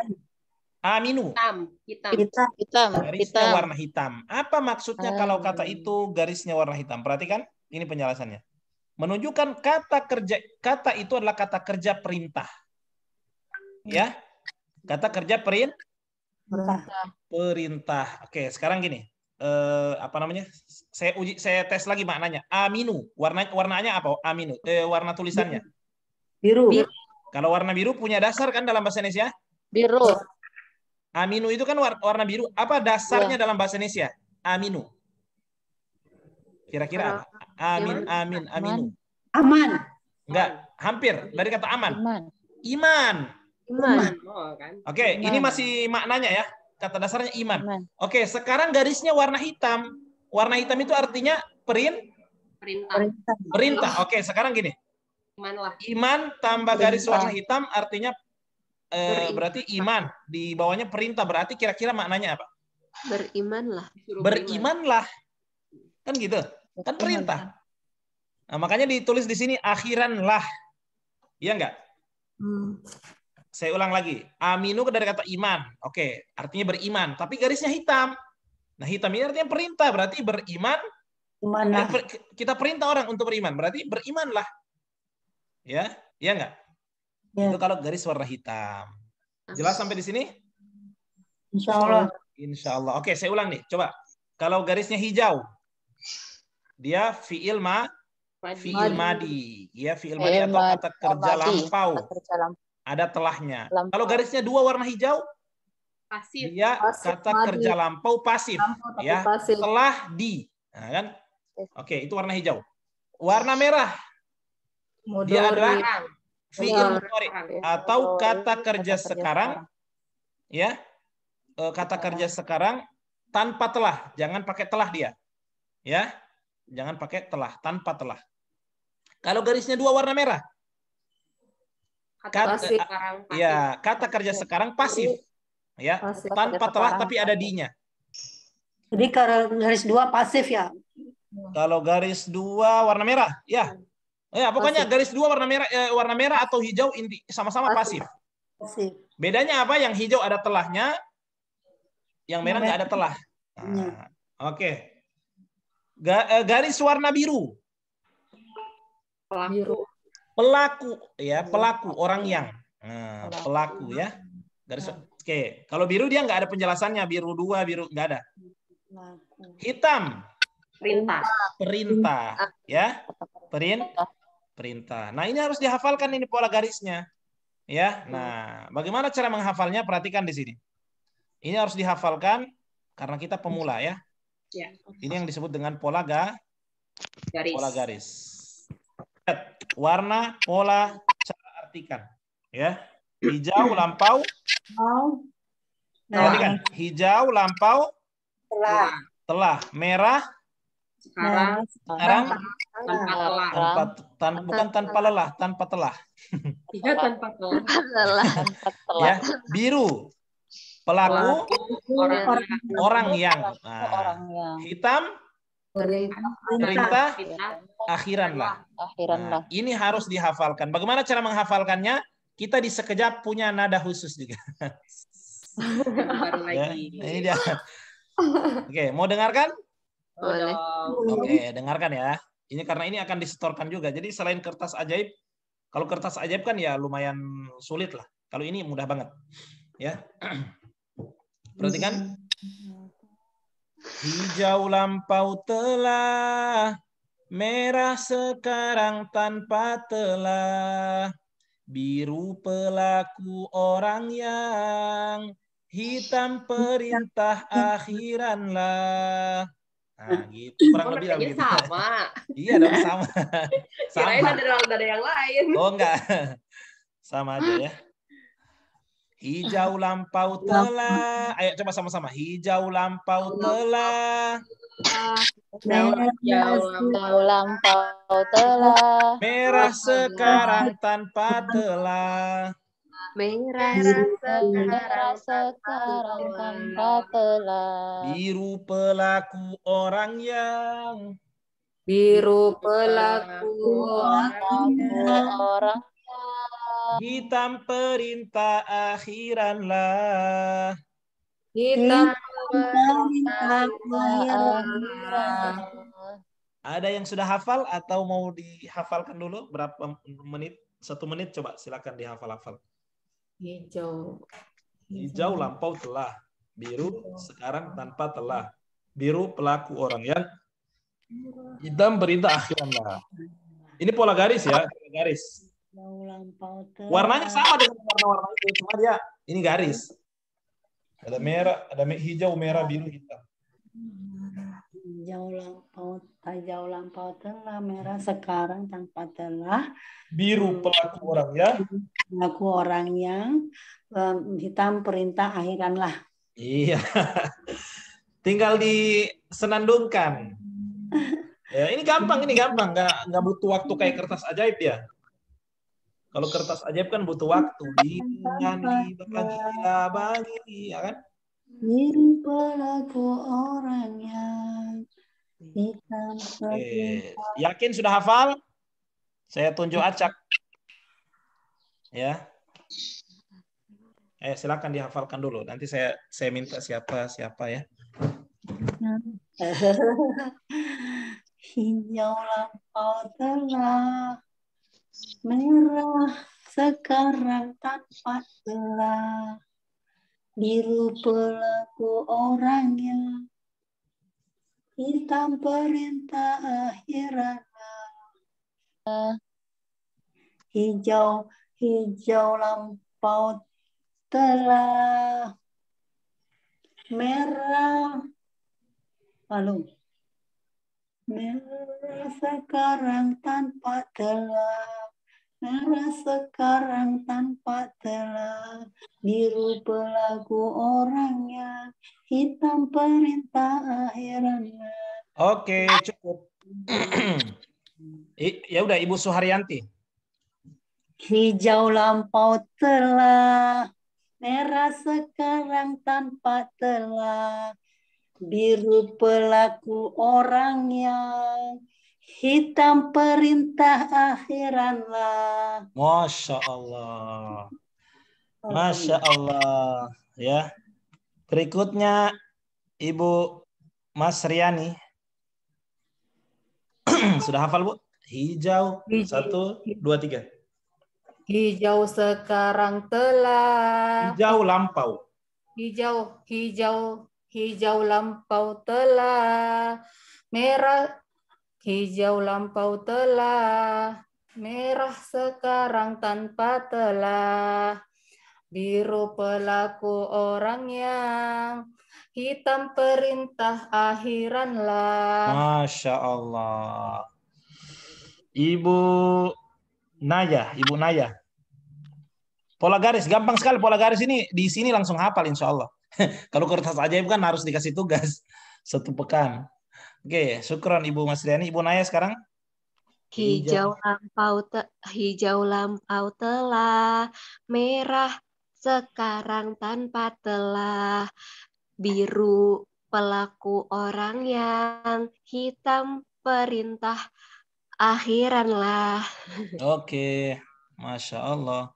Aminu. Hitam. Hitam. Hitam. hitam. Garisnya hitam. warna hitam. Apa maksudnya kalau kata itu garisnya warna hitam? Perhatikan, ini penjelasannya. Menunjukkan kata kerja kata itu adalah kata kerja perintah. Ya. Kata kerja perintah perintah. Perintah. Oke, sekarang gini. Eh, apa namanya? Saya uji saya tes lagi maknanya. Aminu. Warna warnanya apa? Aminu. Eh, warna tulisannya. Biru. biru. Kalau warna biru punya dasar kan dalam bahasa Indonesia? Biru. Aminu itu kan warna biru. Apa dasarnya ya. dalam bahasa Indonesia? Aminu. Kira-kira apa? Amin, amin, aminu. Aman. Enggak, hampir. Dari kata aman. Iman. Iman. Iman. Oh, kan? Oke, okay, ini masih maknanya ya. Kata dasarnya iman. iman. Oke, okay, sekarang garisnya warna hitam. Warna hitam itu artinya perin? Perintah. Perintah. Oke, okay, sekarang gini. Imanlah. Iman tambah perintah. garis warna hitam artinya eh, berarti iman. Di bawahnya perintah. Berarti kira-kira maknanya apa? Berimanlah. Berimanlah. Kan gitu. Kan perintah. Nah, makanya ditulis di sini akhiranlah. Iya enggak? Hmm. Saya ulang lagi. Aminu dari kata iman. Oke, artinya beriman. Tapi garisnya hitam. Nah, hitam ini artinya perintah. Berarti beriman. Imanlah. Kita perintah orang untuk beriman. Berarti berimanlah. Ya, iya enggak? Ya. Itu kalau garis warna hitam. Jelas sampai di sini? Insya Allah. Insya Allah. Oke, saya ulang nih. Coba. Kalau garisnya hijau, dia fiil ma, fiil madi. Ya, fiil madi atau kata kerja lampau ada telahnya. Lampau. Kalau garisnya dua warna hijau, pasif. Dia pasif, kata madi. kerja lampau pasif, lampau, ya. Pasif. Telah di, nah, kan? Oke, itu warna hijau. Warna merah, Modori. dia adalah fiil mudori atau kata kerja sekarang, ya. E, kata kerja sekarang tanpa telah, jangan pakai telah dia, ya. Jangan pakai telah, tanpa telah. Kalau garisnya dua warna merah, kata, kata sekarang pasif. ya kata kerja sekarang pasif ya pasif, tanpa telah tapi ada dinya jadi kalau garis dua pasif ya kalau garis dua warna merah ya ya pokoknya pasif. garis dua warna merah eh, warna merah atau hijau inti sama-sama pasif. pasif bedanya apa yang hijau ada telahnya yang merah nggak ada telah iya. nah, oke okay. Eh, garis warna biru Biru pelaku ya iya, pelaku orang yang nah, pelaku ya garis nah. oke okay. kalau biru dia nggak ada penjelasannya biru dua biru nggak ada hitam perintah perintah ah. ya perin perintah nah ini harus dihafalkan ini pola garisnya ya nah bagaimana cara menghafalnya perhatikan di sini ini harus dihafalkan karena kita pemula ya, ya. ini yang disebut dengan pola ga garis. pola garis warna, pola, cara artikan. Ya. Hijau lampau. Nah. Artikan. Hijau lampau. Telah. Telah. Merah. Sekarang. Sekarang. Tanpa telah. Tanpa, tan, bukan tanpa lelah, tanpa telah. [LAUGHS] Iya tanpa telah. Ya. Biru. Pelaku, pelaku orang, orang, orang yang. Nah, orang yang. Hitam Perintah akhiran lah. Akhiran nah, lah. Nah, ini harus dihafalkan. Bagaimana cara menghafalkannya? Kita di sekejap punya nada khusus juga. Baru [LAUGHS] lagi. Ya, ini dia. Oke, mau dengarkan? Boleh. Oke, dengarkan ya. Ini karena ini akan disetorkan juga. Jadi selain kertas ajaib, kalau kertas ajaib kan ya lumayan sulit lah. Kalau ini mudah banget. Ya. [CLEARS THROAT] Perhatikan. Hmm. Hijau lampau telah, merah sekarang tanpa telah. Biru pelaku orang yang hitam perintah akhiranlah. Nah, gitu. Kurang lebih lah gitu. sama. [LAUGHS] iya dong sama. [LAUGHS] sama. Kirain ada, ada yang lain. Oh enggak. [LAUGHS] Sama aja ya. Hijau lampau telah. Ayo coba sama-sama. Hijau lampau telah. Hijau lampau, lampau telah. Merah sekarang tanpa telah. Merah sekarang tanpa telah. Biru pelaku orang yang. Biru pelaku orang, orang Hitam perintah akhiranlah. Hitam perintah akhiranlah. Ada yang sudah hafal atau mau dihafalkan dulu berapa menit? Satu menit coba silakan dihafal-hafal. Hijau. Hijau lampau telah. Biru sekarang tanpa telah. Biru pelaku orang yang hitam perintah akhiranlah. Ini pola garis ya, garis. Warnanya sama dengan warna-warna itu, cuma dia ini garis. Ada merah, ada hijau, merah, biru, hitam. Hijau lampau, hijau lampau telah, merah sekarang tanpa telah. Biru hmm. pelaku orang ya. Pelaku orang yang hitam perintah akhiranlah. Iya. [LAUGHS] Tinggal disenandungkan. [LAUGHS] Ya, ini gampang, ini gampang. Nggak, nggak butuh waktu kayak kertas ajaib ya. Kalau kertas ajaib kan butuh waktu. Dinyanyi, bahagia, ya kan? Berlagu orangnya. Eh, yakin sudah hafal? Saya tunjuk acak. Ya. Eh, silakan dihafalkan dulu. Nanti saya saya minta siapa siapa ya. Hmm. [LAUGHS] Hinyaulah kau telah Merah sekarang tanpa telah biru pelaku orangnya hitam perintah akhirat hijau hijau lampau telah merah lalu merah sekarang tanpa telah Merah sekarang tanpa telah, biru pelaku orangnya, hitam perintah akhirnya. Oke, cukup. ya udah Ibu Suharyanti. Hijau lampau telah, merah sekarang tanpa telah, biru pelaku orangnya, Hitam perintah akhiranlah. Masya Allah. Masya Allah. Ya. Berikutnya Ibu Mas Riani. [CLEARS THROAT] Sudah hafal Bu? Hijau. Hijau. Satu, dua, tiga. Hijau sekarang telah. Hijau lampau. Hijau, hijau, hijau lampau telah. Merah Hijau lampau telah, merah sekarang tanpa telah. Biru pelaku orang yang hitam perintah akhiranlah. Masya Allah. Ibu Naya, Ibu Naya. Pola garis, gampang sekali pola garis ini. Di sini langsung hafal insya Allah. [LAUGHS] Kalau kertas ajaib kan harus dikasih tugas satu pekan. Oke, syukron Ibu Mas Riani. Ibu Naya sekarang. Hijau lampau te, hijau lampau telah merah sekarang tanpa telah biru pelaku orang yang hitam perintah akhiranlah. lah. [LAUGHS] Oke, masya Allah.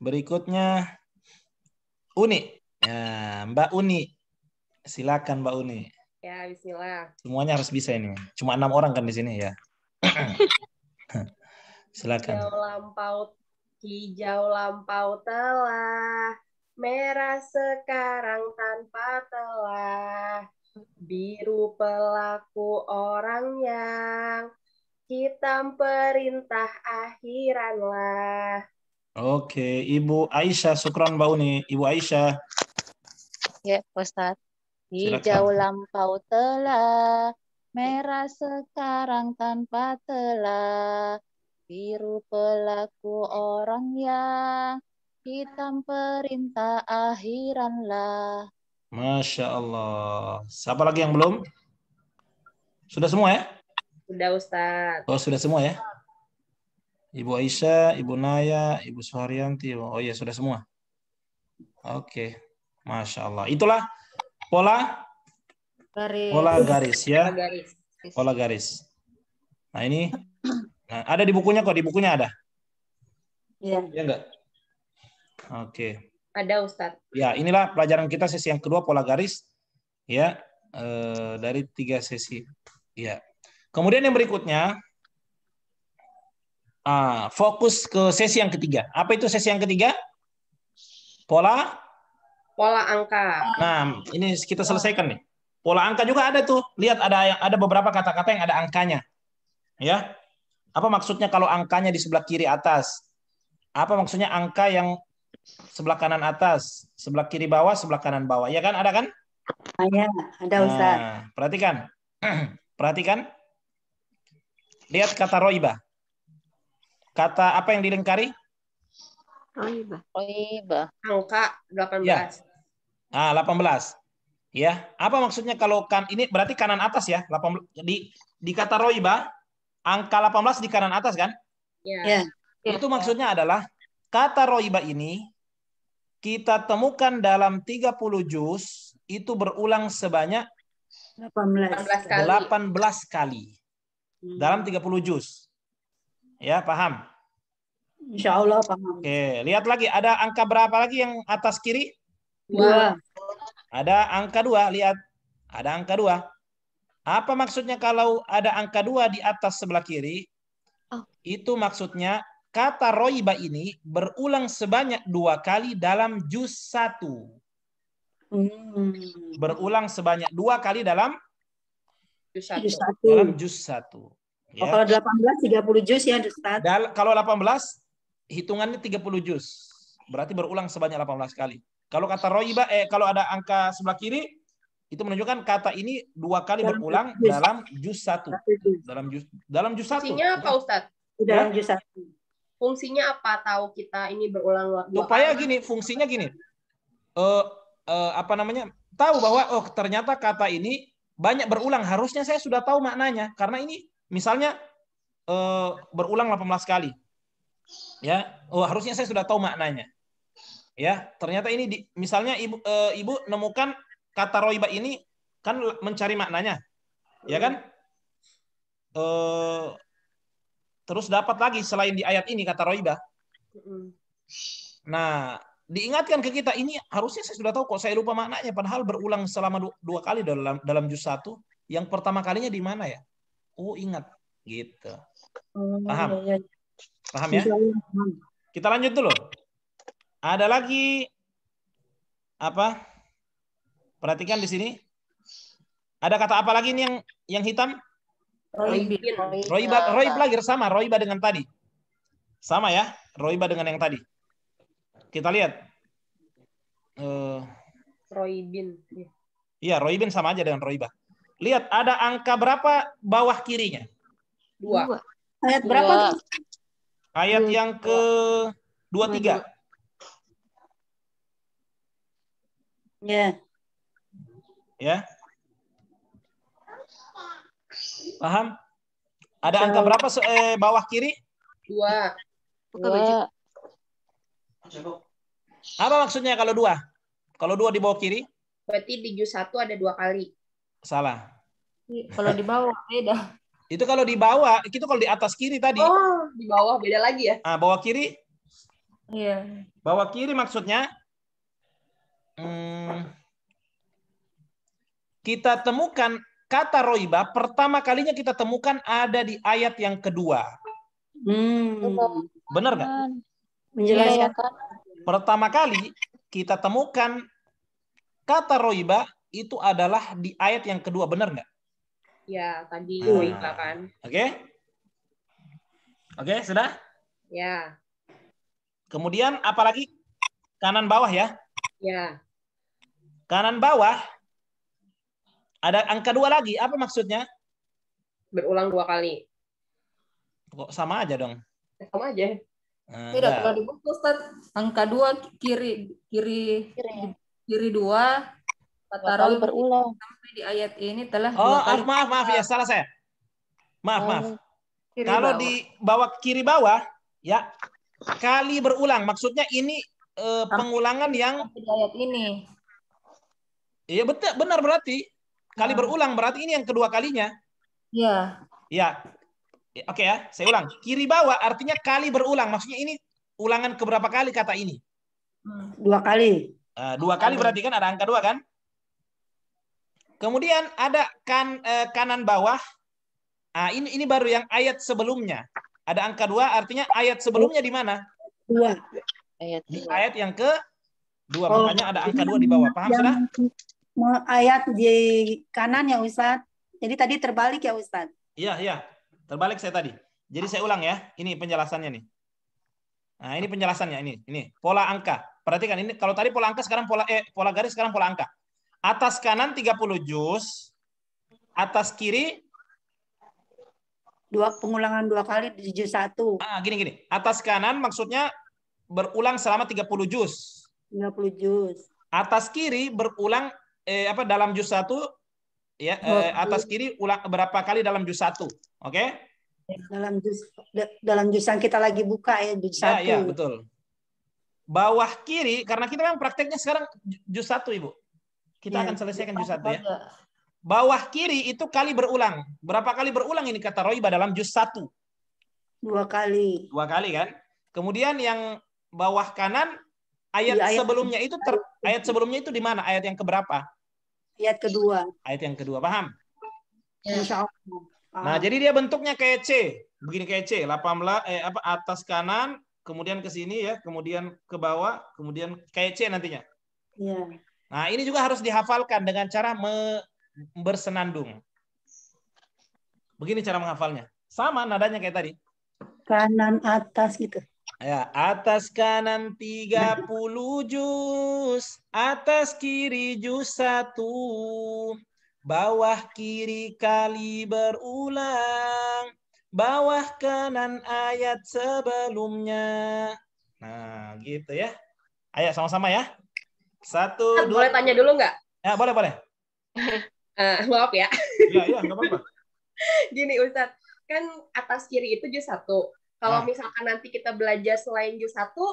Berikutnya Uni, ya, Mbak Uni, silakan Mbak Uni. Ya, bismillah. Semuanya harus bisa ini. Cuma enam orang kan di sini ya. [COUGHS] Silakan. Jauh lampau hijau lampau telah merah sekarang tanpa telah biru pelaku orang yang hitam perintah akhiranlah. Oke, Ibu Aisyah Sukron Bauni, Ibu Aisyah. Ya, Ustaz. Hijau lampau telah, merah sekarang tanpa telah. Biru pelaku orang yang hitam perintah akhiranlah. Masya Allah. Siapa lagi yang belum? Sudah semua ya? Sudah Ustaz. Oh sudah semua ya? Ibu Aisyah, Ibu Naya, Ibu Suharyanti. Oh iya sudah semua. Oke. Okay. Masya Allah. Itulah pola garis. pola garis ya pola garis. nah ini nah, ada di bukunya kok di bukunya ada iya ya enggak oke okay. ada Ustadz. ya inilah pelajaran kita sesi yang kedua pola garis ya e, dari tiga sesi ya kemudian yang berikutnya ah, fokus ke sesi yang ketiga apa itu sesi yang ketiga pola Pola angka. Nah, ini kita selesaikan nih. Pola angka juga ada tuh. Lihat ada ada beberapa kata-kata yang ada angkanya. Ya. Apa maksudnya kalau angkanya di sebelah kiri atas? Apa maksudnya angka yang sebelah kanan atas, sebelah kiri bawah, sebelah kanan bawah? Ya kan ada kan? Ah, ya. Ada, ada nah, Ustaz. Nah, perhatikan. [CLEARS THROAT] perhatikan. Lihat kata roiba. Kata apa yang dilingkari? Roiba. Roiba. Angka 18. Ya. Ah, 18. Ya, apa maksudnya kalau kan ini berarti kanan atas ya? 18 di di kata roiba angka 18 di kanan atas kan? Iya. Yeah. Itu ya. maksudnya adalah kata roiba ini kita temukan dalam 30 juz itu berulang sebanyak 18 kali. 18 kali. Hmm. Dalam 30 juz. Ya, paham? Insya Allah paham. Oke, lihat lagi ada angka berapa lagi yang atas kiri? Dua. Ada angka dua, lihat. Ada angka dua. Apa maksudnya kalau ada angka dua di atas sebelah kiri? Oh. Itu maksudnya kata roiba ini berulang sebanyak dua kali dalam jus satu. Hmm. Berulang sebanyak dua kali dalam jus satu. delapan belas Dalam juz satu. Ya. Oh, kalau 18 30 juz ya Ustaz. Dal kalau 18 hitungannya 30 juz. Berarti berulang sebanyak 18 kali. Kalau kata roiba, eh kalau ada angka sebelah kiri, itu menunjukkan kata ini dua kali dalam berulang juz. dalam jus satu. Dalam jus dalam juz satu. Fungsinya apa Ustaz? Dalam juz satu. Fungsinya apa tahu kita ini berulang dua Supaya gini, fungsinya gini. Eh uh, uh, apa namanya? Tahu bahwa oh ternyata kata ini banyak berulang. Harusnya saya sudah tahu maknanya karena ini misalnya uh, berulang 18 kali. Ya, oh harusnya saya sudah tahu maknanya ya ternyata ini di, misalnya ibu e, ibu nemukan kata roiba ini kan mencari maknanya ya kan e, terus dapat lagi selain di ayat ini kata roiba nah diingatkan ke kita ini harusnya saya sudah tahu kok saya lupa maknanya padahal berulang selama dua, dua kali dalam dalam juz satu yang pertama kalinya di mana ya oh ingat gitu oh, paham iya, iya. paham ya hmm. kita lanjut dulu ada lagi apa? Perhatikan di sini. Ada kata apa lagi nih yang yang hitam? Roibin. Roiba, Roy lagi sama, roiba dengan tadi. Sama ya, roiba dengan yang tadi. Kita lihat. Uh, roibin. Iya, roibin sama aja dengan roiba. Lihat ada angka berapa bawah kirinya? Dua. Ayat berapa? Dua. Ayat yang ke dua tiga. Ya. Yeah. Ya. Paham? Ada so, angka berapa eh, bawah kiri? Dua. Dua. Apa maksudnya kalau dua? Kalau dua di bawah kiri? Berarti di jus satu ada dua kali. Salah. Iya, kalau di bawah beda. Itu kalau di bawah, itu kalau di atas kiri tadi. Oh, di bawah beda lagi ya? Ah, bawah kiri? Iya. Yeah. Bawah kiri maksudnya Hmm. kita temukan kata roiba pertama kalinya kita temukan ada di ayat yang kedua. Hmm. Benar nggak? Menjelaskan. Iya, pertama kali kita temukan kata roiba itu adalah di ayat yang kedua. Benar nggak? Ya, tadi hmm. roiba kan. Oke. Okay? Oke, okay, sudah? Ya. Kemudian apalagi kanan bawah ya? Ya. Kanan bawah ada angka dua lagi. Apa maksudnya? Berulang dua kali. Kok sama aja dong? Eh, sama aja. Nah, Tidak kalau dibungkus Angka dua kiri kiri kiri, dua dua taruh berulang sampai di ayat ini telah Oh, kali. maaf maaf ya salah saya. Maaf, oh, maaf. Kalau di bawah kiri bawah ya kali berulang maksudnya ini eh, pengulangan yang di ayat ini Iya betul, benar berarti kali ya. berulang berarti ini yang kedua kalinya. Iya. Iya. Ya, oke ya, saya ulang. Kiri bawah artinya kali berulang. Maksudnya ini ulangan keberapa kali kata ini? Hmm. Dua kali. Uh, dua kali berarti kan ada angka dua kan? Kemudian ada kan uh, kanan bawah. Ah ini ini baru yang ayat sebelumnya. Ada angka dua artinya ayat sebelumnya di mana? Dua. Ayat, yang ke dua oh. makanya ada angka dua di bawah. Paham sudah? ayat di kanan ya Ustaz. Jadi tadi terbalik ya Ustaz. Iya, iya. Terbalik saya tadi. Jadi saya ulang ya. Ini penjelasannya nih. Nah, ini penjelasannya ini. Ini pola angka. Perhatikan ini kalau tadi pola angka sekarang pola eh pola garis sekarang pola angka. Atas kanan 30 juz, atas kiri dua pengulangan dua kali di juz satu. Ah, gini gini. Atas kanan maksudnya berulang selama 30 juz. 30 juz. Atas kiri berulang eh, apa dalam juz satu ya eh, atas kiri ulang berapa kali dalam juz satu, oke? Okay? Ya, dalam juz dalam juz yang kita lagi buka ya juz ya, satu. ya betul. Bawah kiri karena kita kan prakteknya sekarang juz satu ibu. Kita ya, akan selesaikan juz satu ya. Bawah kiri itu kali berulang. Berapa kali berulang ini kata Roiba dalam juz satu? Dua kali. Dua kali kan? Kemudian yang bawah kanan ayat, iya, ayat sebelumnya itu ter, ayat sebelumnya itu di mana? Ayat yang keberapa? Ayat kedua. Ayat yang kedua, paham? Ya. Insya Allah. Nah, paham. Nah, jadi dia bentuknya kayak C. Begini kayak C, 18 eh apa atas kanan, kemudian ke sini ya, kemudian ke bawah, kemudian kayak C nantinya. Iya. Nah, ini juga harus dihafalkan dengan cara me bersenandung. Begini cara menghafalnya. Sama nadanya kayak tadi. Kanan atas gitu. Ya, atas kanan 30 jus, atas kiri jus satu, bawah kiri kali berulang, bawah kanan ayat sebelumnya. Nah, gitu ya. Ayo sama-sama ya. Satu, ah, dua. Boleh tanya dulu nggak? Ya, boleh, boleh. uh, [LAUGHS] maaf ya. Iya, iya, nggak apa-apa. [LAUGHS] Gini, Ustadz. Kan atas kiri itu jus satu, kalau ah. misalkan nanti kita belajar selain jus satu,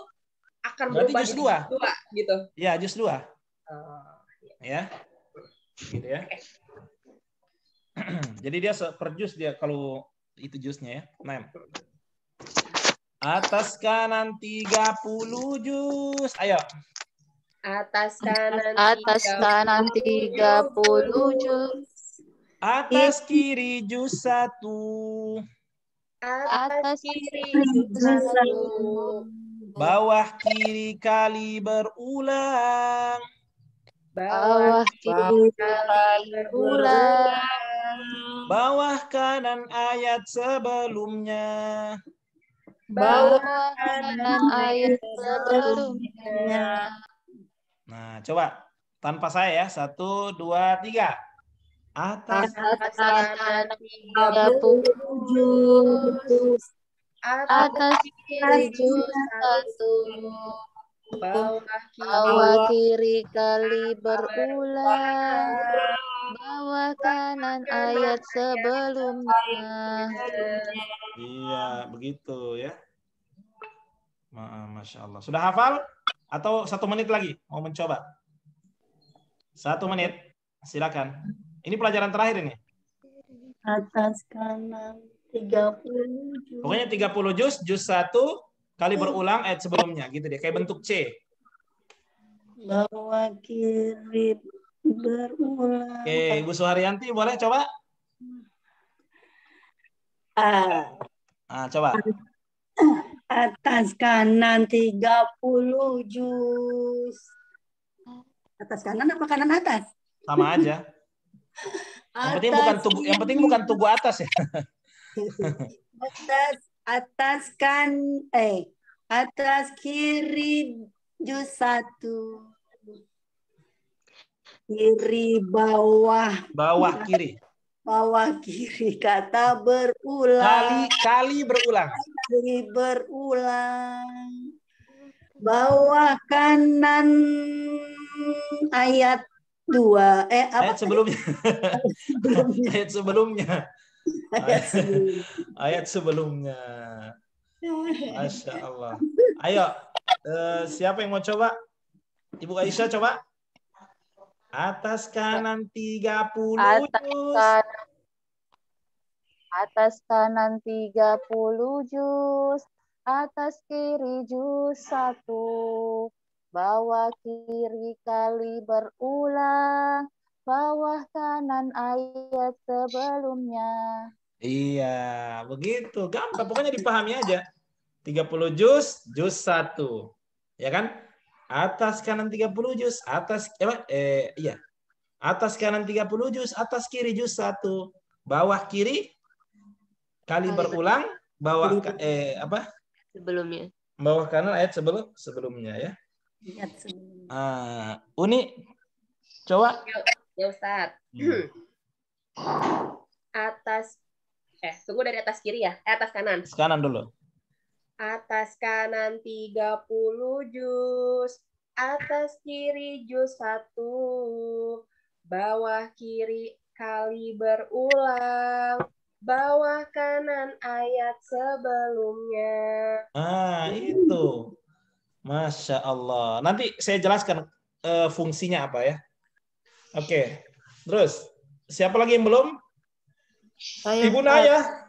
akan Berarti berubah jus dua. dua gitu. Ya, jus dua. Uh, ya. ya. Gitu ya. Okay. [CLEARS THROAT] Jadi dia per jus dia kalau itu jusnya ya. Nah. Atas kanan 30 jus. Ayo. Atas kanan atas kanan 30 jus. Atas kiri jus satu atas kiri selalu. Bawah kiri kali berulang. Bawah kiri kali berulang. Bawah kanan ayat sebelumnya. Bawah kanan ayat sebelumnya. Nah, coba tanpa saya ya. Satu, dua, tiga atas tiga tujuh atas tujuh satu bawah kiri kali berulang bawah kanan ayat sebelumnya iya begitu ya masya Allah sudah hafal atau satu menit lagi mau mencoba satu menit silakan ini pelajaran terakhir ini. Atas kanan 30 juz. Pokoknya 30 juz, juz 1 kali berulang ayat sebelumnya gitu deh, kayak bentuk C. Bawah kiri berulang. Oke, Ibu Suharyanti boleh coba? Ah. Nah, coba. Atas kanan 30 juz. Atas kanan apa kanan atas? Sama aja. Yang penting bukan tugu, yang penting bukan tugu atas ya. [LAUGHS] atas atas kan eh atas kiri jus satu kiri bawah bawah kiri bawah kiri kata berulang kali kali berulang kali berulang bawah kanan ayat dua eh apa? ayat sebelumnya ayat sebelumnya ayat sebelumnya ayat sebelumnya masya Allah ayo uh, siapa yang mau coba ibu Aisyah coba atas kanan 30 atas kanan Atas kanan 30 jus, atas kiri jus satu, Bawah kiri kali berulang, bawah kanan ayat sebelumnya. Iya, begitu. Gampang, pokoknya dipahami aja. 30 juz, juz satu Ya kan? Atas kanan 30 juz, atas eh, eh iya. Atas kanan 30 juz, atas kiri juz satu Bawah kiri kali berulang, bawah eh apa? Sebelumnya. Bawah kanan ayat sebelum sebelumnya ya. Uh, Uni, coba. Ya Ustaz. Hmm. Atas, eh tunggu dari atas kiri ya, eh, atas kanan. Atas kanan dulu. Atas kanan 30 juz, atas kiri juz satu, bawah kiri kali berulang, bawah kanan ayat sebelumnya. Ah, itu. Masya Allah. Nanti saya jelaskan uh, fungsinya apa ya. Oke. Okay. Terus siapa lagi yang belum? Saya Ibu Naya.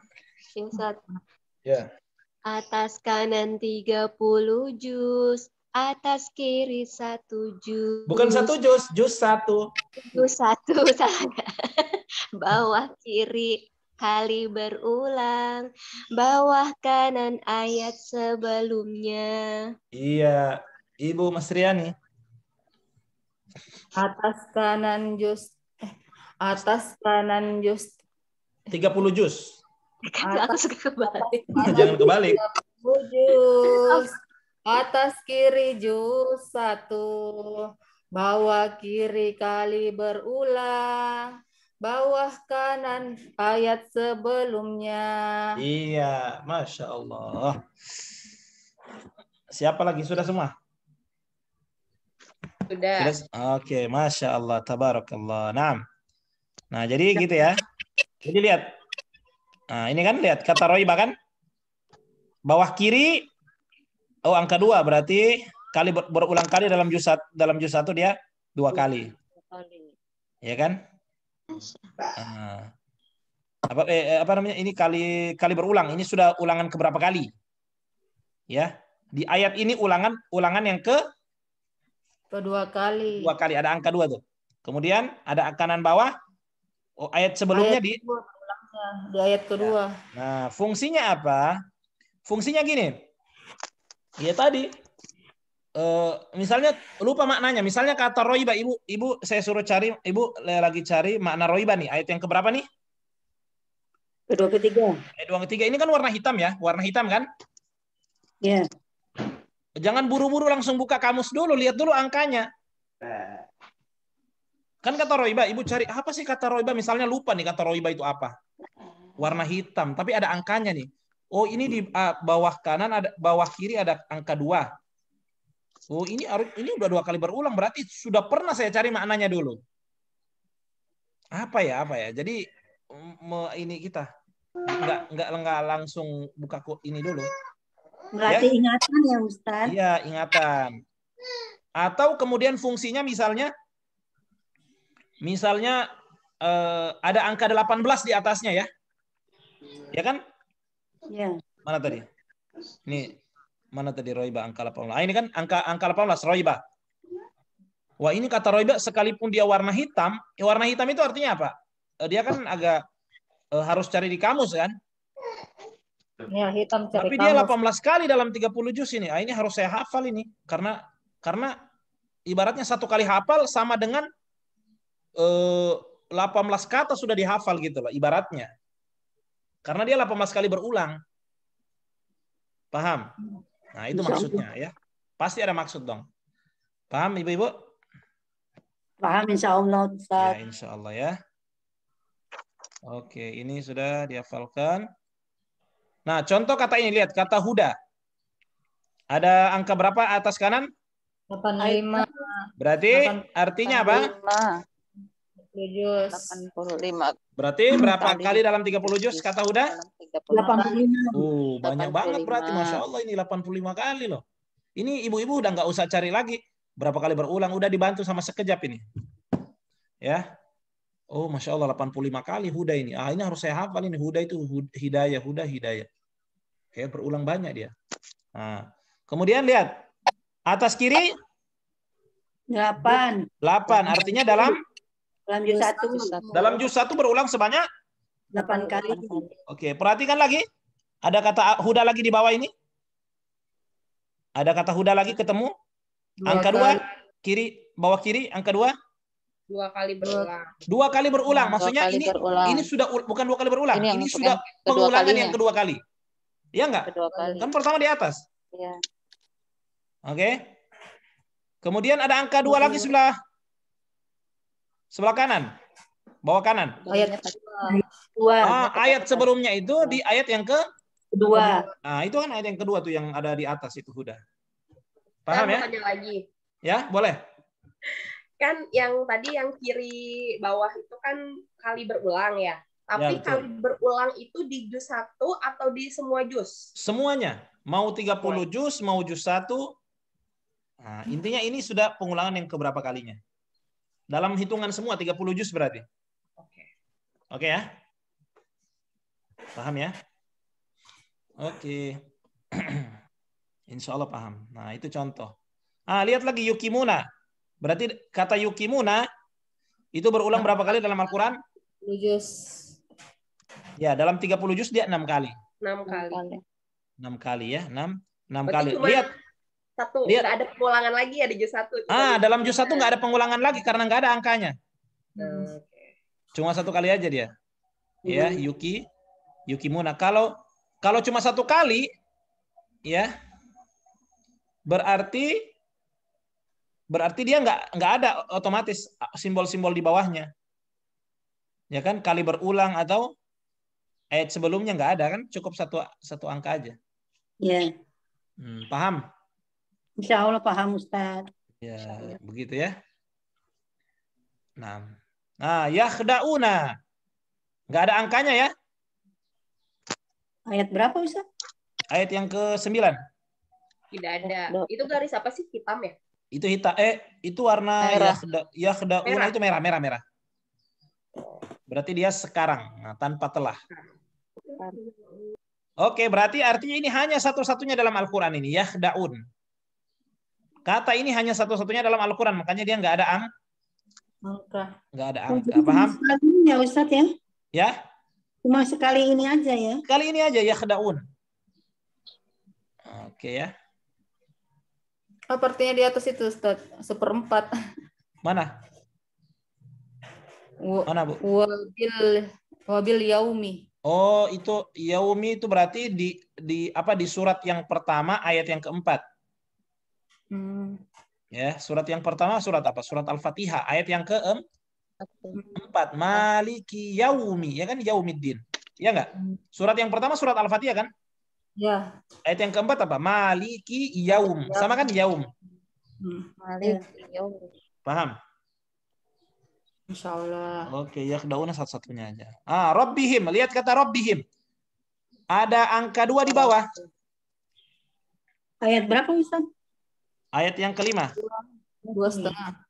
Ustaz. Ya. Atas kanan 30 juz, atas kiri satu juz. Bukan satu juz, juz satu. Juz satu [LAUGHS] salah. Bawah kiri kali berulang bawah kanan ayat sebelumnya. Iya, Ibu Masriani. Atas kanan jus, eh, atas kanan Tiga 30 jus. Kan atas, aku suka kebalik. Jangan kebalik. 30 jus, Atas kiri jus satu, bawah kiri kali berulang, bawah kanan ayat sebelumnya. Iya, masya Allah. Siapa lagi sudah semua? Sudah. sudah Oke, okay, masya Allah, tabarakallah. Nah, nah jadi gitu ya. Jadi lihat, nah ini kan lihat kata Roy bahkan bawah kiri, oh angka dua berarti kali berulang kali dalam juz dalam juz satu dia dua kali. Dua kali. Ya kan? Uh, apa eh, eh, apa namanya ini kali kali berulang ini sudah ulangan keberapa kali ya di ayat ini ulangan ulangan yang ke kedua kali dua kali ada angka dua tuh kemudian ada kanan bawah oh, ayat sebelumnya ayat di kedua, di ayat ya. kedua nah fungsinya apa fungsinya gini ya tadi Eh, misalnya lupa maknanya. Misalnya kata roiba, ibu, ibu saya suruh cari, ibu lagi cari makna roiba nih. Ayat yang keberapa nih? Kedua ketiga. Ayat dua ketiga. Ini kan warna hitam ya, warna hitam kan? Iya. Yeah. Jangan buru-buru langsung buka kamus dulu, lihat dulu angkanya. Kan kata roiba, ibu cari apa sih kata roiba? Misalnya lupa nih kata roiba itu apa? Warna hitam, tapi ada angkanya nih. Oh ini di ah, bawah kanan ada bawah kiri ada angka dua Oh, ini ini udah dua kali berulang berarti sudah pernah saya cari maknanya dulu. Apa ya, apa ya? Jadi me, ini kita nggak nggak nggak langsung buka ini dulu. Berarti ya? ingatan ya, Ustaz? Iya, ingatan. Atau kemudian fungsinya misalnya misalnya eh, ada angka 18 di atasnya ya. Ya kan? Iya. Mana tadi? Nih, Mana tadi roiba angka 18? Ah, ini kan angka angka 18 roiba. Wah, ini kata roiba sekalipun dia warna hitam, eh, warna hitam itu artinya apa? Eh, dia kan agak eh, harus cari di kamus kan? Ya, hitam cari Tapi dia 18 kali dalam 30 juz ini. Ah, ini harus saya hafal ini karena karena ibaratnya satu kali hafal sama dengan eh, 18 kata sudah dihafal gitu loh ibaratnya. Karena dia 18 kali berulang. Paham? Hmm. Nah, itu maksudnya ya. Pasti ada maksud dong. Paham Ibu-ibu? Paham insya Allah Ustaz. Ya, insya Allah ya. Oke, ini sudah dihafalkan. Nah, contoh kata ini lihat kata huda. Ada angka berapa atas kanan? 85. Berarti 85. artinya apa? 85. Berarti berapa kali dalam 30 juz kata Huda? 85. Uh, banyak banget berarti Masya Allah ini 85 kali loh. Ini ibu-ibu udah nggak usah cari lagi. Berapa kali berulang udah dibantu sama sekejap ini. Ya. Oh, Masya Allah 85 kali Huda ini. Ah, ini harus saya hafal ini. Huda itu hidayah, Huda hidayah. Kayak berulang banyak dia. Nah, kemudian lihat. Atas kiri 8. 8 artinya dalam dalam juz satu. Dalam juz satu berulang sebanyak delapan kali. Oke, perhatikan lagi. Ada kata huda lagi di bawah ini? Ada kata huda lagi ketemu? angka kali. dua, kiri, bawah kiri, angka dua. Dua kali berulang. Dua kali berulang. Maksudnya kali ini berulang. ini sudah bukan dua kali berulang. Ini, ini sudah pengulangan kalinya. yang kedua kali. Iya enggak? kali. Kan pertama di atas. Iya. Oke. Okay. Kemudian ada angka dua lagi sebelah Sebelah kanan. Bawah kanan. Ayat kedua. Ah, ayat sebelumnya itu di ayat yang ke kedua. Nah, itu kan ayat yang kedua tuh yang ada di atas itu Huda. Paham ya? Ada lagi. Ya, boleh. Kan yang tadi yang kiri bawah itu kan kali berulang ya. Tapi ya, kali berulang itu di jus satu atau di semua jus? Semuanya. Mau 30 jus, mau jus satu. Nah, intinya ini sudah pengulangan yang keberapa kalinya? Dalam hitungan semua 30 juz berarti. Oke. Okay. Oke okay, ya? Paham ya? Oke. Okay. [CLEARS THROAT] Insya Allah paham. Nah, itu contoh. Ah, lihat lagi yukimuna. Berarti kata yukimuna itu berulang berapa kali dalam Al-Quran? 30 juz. Ya, dalam 30 juz dia enam kali. Enam kali. Enam kali ya, enam enam kali. Lihat satu nggak ada pengulangan lagi ya di jus satu ah dalam jus satu nggak ada pengulangan lagi karena nggak ada angkanya hmm. cuma satu kali aja dia hmm. ya Yuki Yuki Muna kalau kalau cuma satu kali ya berarti berarti dia nggak nggak ada otomatis simbol-simbol di bawahnya ya kan kali berulang atau ayat sebelumnya nggak ada kan cukup satu satu angka aja ya yeah. hmm, paham Insya Allah paham Ustaz. Ya, begitu ya. Nah, nah yahda'una. Nggak ada angkanya ya. Ayat berapa Ustaz? Ayat yang ke-9. Tidak ada. Oh, itu garis apa sih? Hitam ya? Itu hitam. Eh, itu warna merah. Yakhda, merah. itu merah, merah, merah. Oh. Berarti dia sekarang, nah, tanpa telah. Oke, berarti artinya ini hanya satu-satunya dalam Al-Quran ini, Yahdaun. Kata ini hanya satu-satunya dalam Al-Quran, makanya dia nggak ada am. Nggak ada angka, paham? Ya Ustaz ya. Ya? Cuma sekali ini aja ya. Sekali ini aja ya khedaun. Oke ya. Oh, Apertinya di atas itu Ustaz, seperempat. Mana? Mana, Bu? Wabil wabil yaumi. Oh, itu yaumi itu berarti di di apa di surat yang pertama ayat yang keempat. Hmm. Ya, surat yang pertama surat apa? Surat Al-Fatihah ayat yang keempat. Empat. Maliki yaumi, ya kan yaumiddin. Ya enggak? Hmm. Surat yang pertama surat Al-Fatihah kan? Ya. Ayat yang keempat apa? Maliki yaum. Sama kan yaum? Hmm. Maliki ya. yaum. Paham? Insyaallah Oke, ya daunnya satu-satunya aja. Ah, Robbihim. Lihat kata Robbihim. Ada angka dua di bawah. Ayat berapa, Ustaz? Ayat yang kelima. Dua setengah.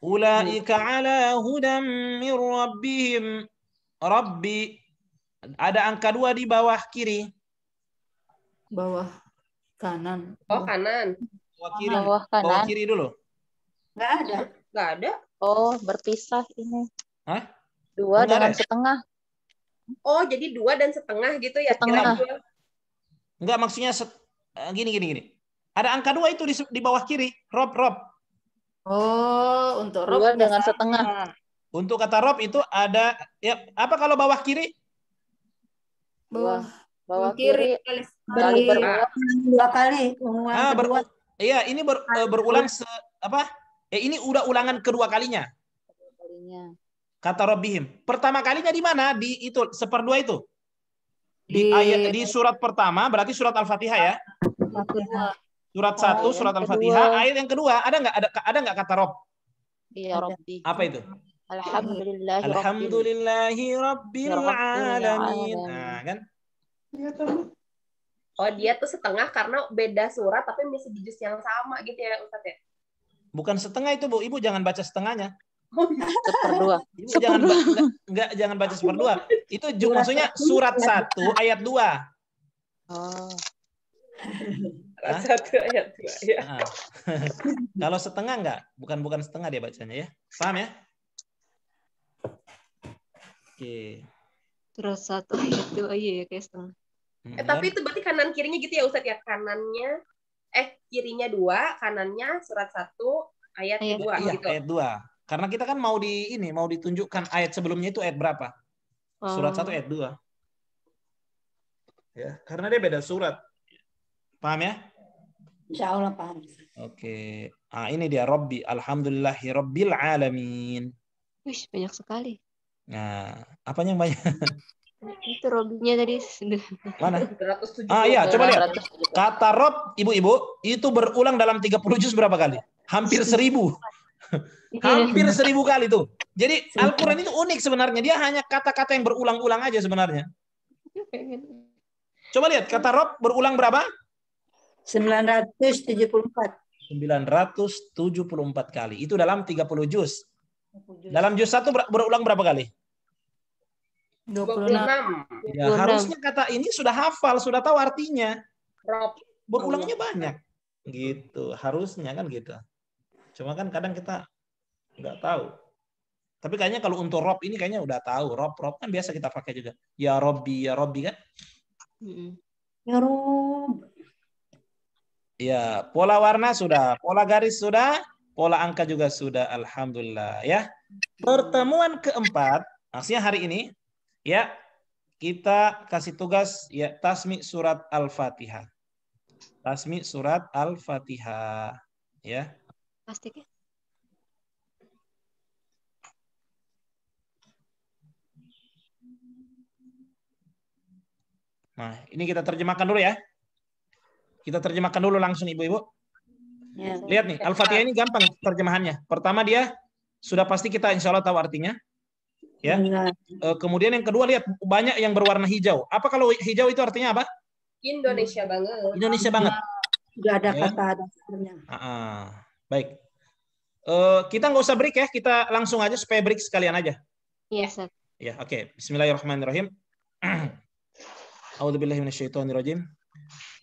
Ulaika ala hudam min rabbihim. Rabbi. Ada angka dua di bawah kiri. Bawah kanan. Bawah oh, kanan. Bawah kiri. Bawah, kanan. bawah kiri dulu. Gak ada. Gak ada. Oh, berpisah ini. Hah? Dua Enggak dan ada. setengah. Oh, jadi dua dan setengah gitu ya? Setengah. Enggak, maksudnya set, eh, gini, gini, gini. Ada angka dua itu di, di bawah kiri, rob rob. Oh, untuk rob dengan sama. setengah. Untuk kata rob itu ada ya apa kalau bawah kiri? Bawah bawah kiri, kiri berulang dua kali ulang ah, ber, iya ini ber, eh, berulang se, apa ya ini udah ulangan kedua kalinya kalinya kata Robihim pertama kalinya di mana di itu seperdua itu di, di ayat di surat pertama berarti surat al-fatihah ya Al-Fatihah. Surat oh, satu, surat Al-Fatihah, ayat yang kedua ada nggak ada ada nggak kata Rob? Iya, Robbi. Apa itu? Alhamdulillah. Alhamdulillahi Rabbil ya Alamin. Nah, kan? Iya, oh, dia tuh setengah karena beda surat tapi masih di yang sama gitu ya, Ustaz ya? Bukan setengah itu, Bu. Ibu jangan baca setengahnya. Oh, iya. [LAUGHS] Seperdua. Ibu seperdua. jangan enggak, enggak jangan baca seperdua. Itu juga, maksudnya surat satu ayat dua. Oh. Hah? Satu ayat dua ya. Nah. [LAUGHS] Kalau setengah enggak? Bukan bukan setengah dia bacanya ya. Paham ya? Oke. Terus satu ayat dua oh iya ya kayak setengah. Hmm, eh, tapi itu berarti kanan kirinya gitu ya Ustaz ya kanannya eh kirinya dua kanannya surat satu ayat, ayat dua iya, gitu. Ayat dua. Karena kita kan mau di ini mau ditunjukkan ayat sebelumnya itu ayat berapa? Surat satu oh. ayat dua. Ya, karena dia beda surat. Paham ya? Insya Allah paham. Oke. Okay. Ah, ini dia Robbi. Alhamdulillahi Rabbil Alamin. Wih, banyak sekali. Nah, apa yang banyak? Itu Robinya tadi. Mana? 170. Ah iya, coba lihat. Kata Rob, ibu-ibu, itu berulang dalam 30 juz berapa kali? Hampir seribu. Iya. Hampir seribu kali tuh. Jadi Al-Quran itu unik sebenarnya. Dia hanya kata-kata yang berulang-ulang aja sebenarnya. Iya, coba lihat, kata Rob berulang berapa? 974. 974 kali. Itu dalam 30 juz. Dalam juz satu berulang berapa kali? 26. Ya, harusnya kata ini sudah hafal, sudah tahu artinya. Berulangnya banyak. Gitu, harusnya kan gitu. Cuma kan kadang kita nggak tahu. Tapi kayaknya kalau untuk rob ini kayaknya udah tahu. Rob, rob kan biasa kita pakai juga. Ya Robbi, ya Robbi kan. Ya Rob. Ya, pola warna sudah, pola garis sudah, pola angka juga sudah. Alhamdulillah ya. Pertemuan keempat, maksudnya hari ini ya, kita kasih tugas ya tasmi surat Al-Fatihah. Tasmi surat Al-Fatihah ya. Pasti ya? Nah, ini kita terjemahkan dulu ya. Kita terjemahkan dulu langsung Ibu-ibu. Ya. Lihat nih, Al-Fatihah ini gampang terjemahannya. Pertama dia sudah pasti kita insya Allah tahu artinya. Ya. ya. kemudian yang kedua lihat banyak yang berwarna hijau. Apa kalau hijau itu artinya apa? Indonesia banget. Indonesia banget. Sudah ada ya. kata dasarnya. Ah, ah. baik. Uh, kita nggak usah break ya, kita langsung aja supaya break sekalian aja. Iya. ya, oke. Okay. Bismillahirrahmanirrahim. [CLEARS THROAT] A'udzubillahiminasyaitonirrajim.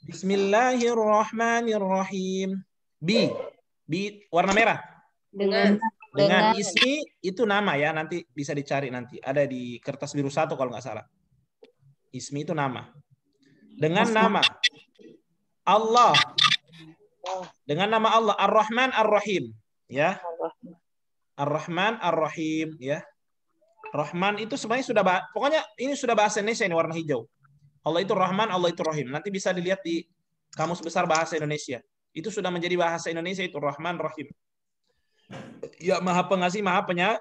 Bismillahirrahmanirrahim. B, B, warna merah. Dengan dengan, Ismi itu nama ya nanti bisa dicari nanti ada di kertas biru satu kalau nggak salah ismi itu nama dengan nama Allah dengan nama Allah Ar-Rahman Ar-Rahim ya Ar-Rahman Ar-Rahim ya Rahman itu sebenarnya sudah pokoknya ini sudah bahasa Indonesia ini warna hijau Allah itu Rahman, Allah itu Rahim. Nanti bisa dilihat di Kamus Besar Bahasa Indonesia. Itu sudah menjadi bahasa Indonesia itu Rahman, Rahim. Ya Maha Pengasih, Maha Penya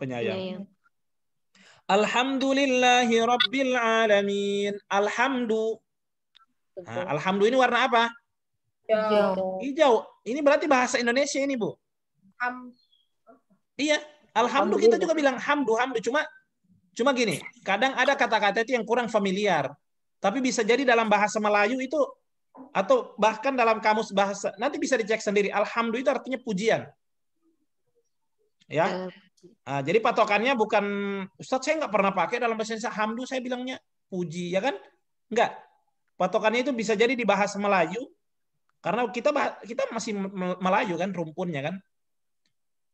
Penyayang. Alhamdulillahi Rabbil Alamin. Alhamdu. Nah, Alhamdu ini warna apa? Hijau. Hijau. Ini berarti bahasa Indonesia ini, Bu. Ham. Iya. Alhamdu kita juga bilang hamdu, hamdu. Cuma cuma gini, kadang ada kata-kata itu yang kurang familiar. Tapi bisa jadi dalam bahasa Melayu itu atau bahkan dalam kamus bahasa nanti bisa dicek sendiri. Alhamdulillah itu artinya pujian. Ya. Nah, jadi patokannya bukan Ustadz saya nggak pernah pakai dalam bahasa Indonesia hamdu saya bilangnya puji ya kan? Nggak. Patokannya itu bisa jadi di bahasa Melayu karena kita kita masih Melayu kan rumpunnya kan.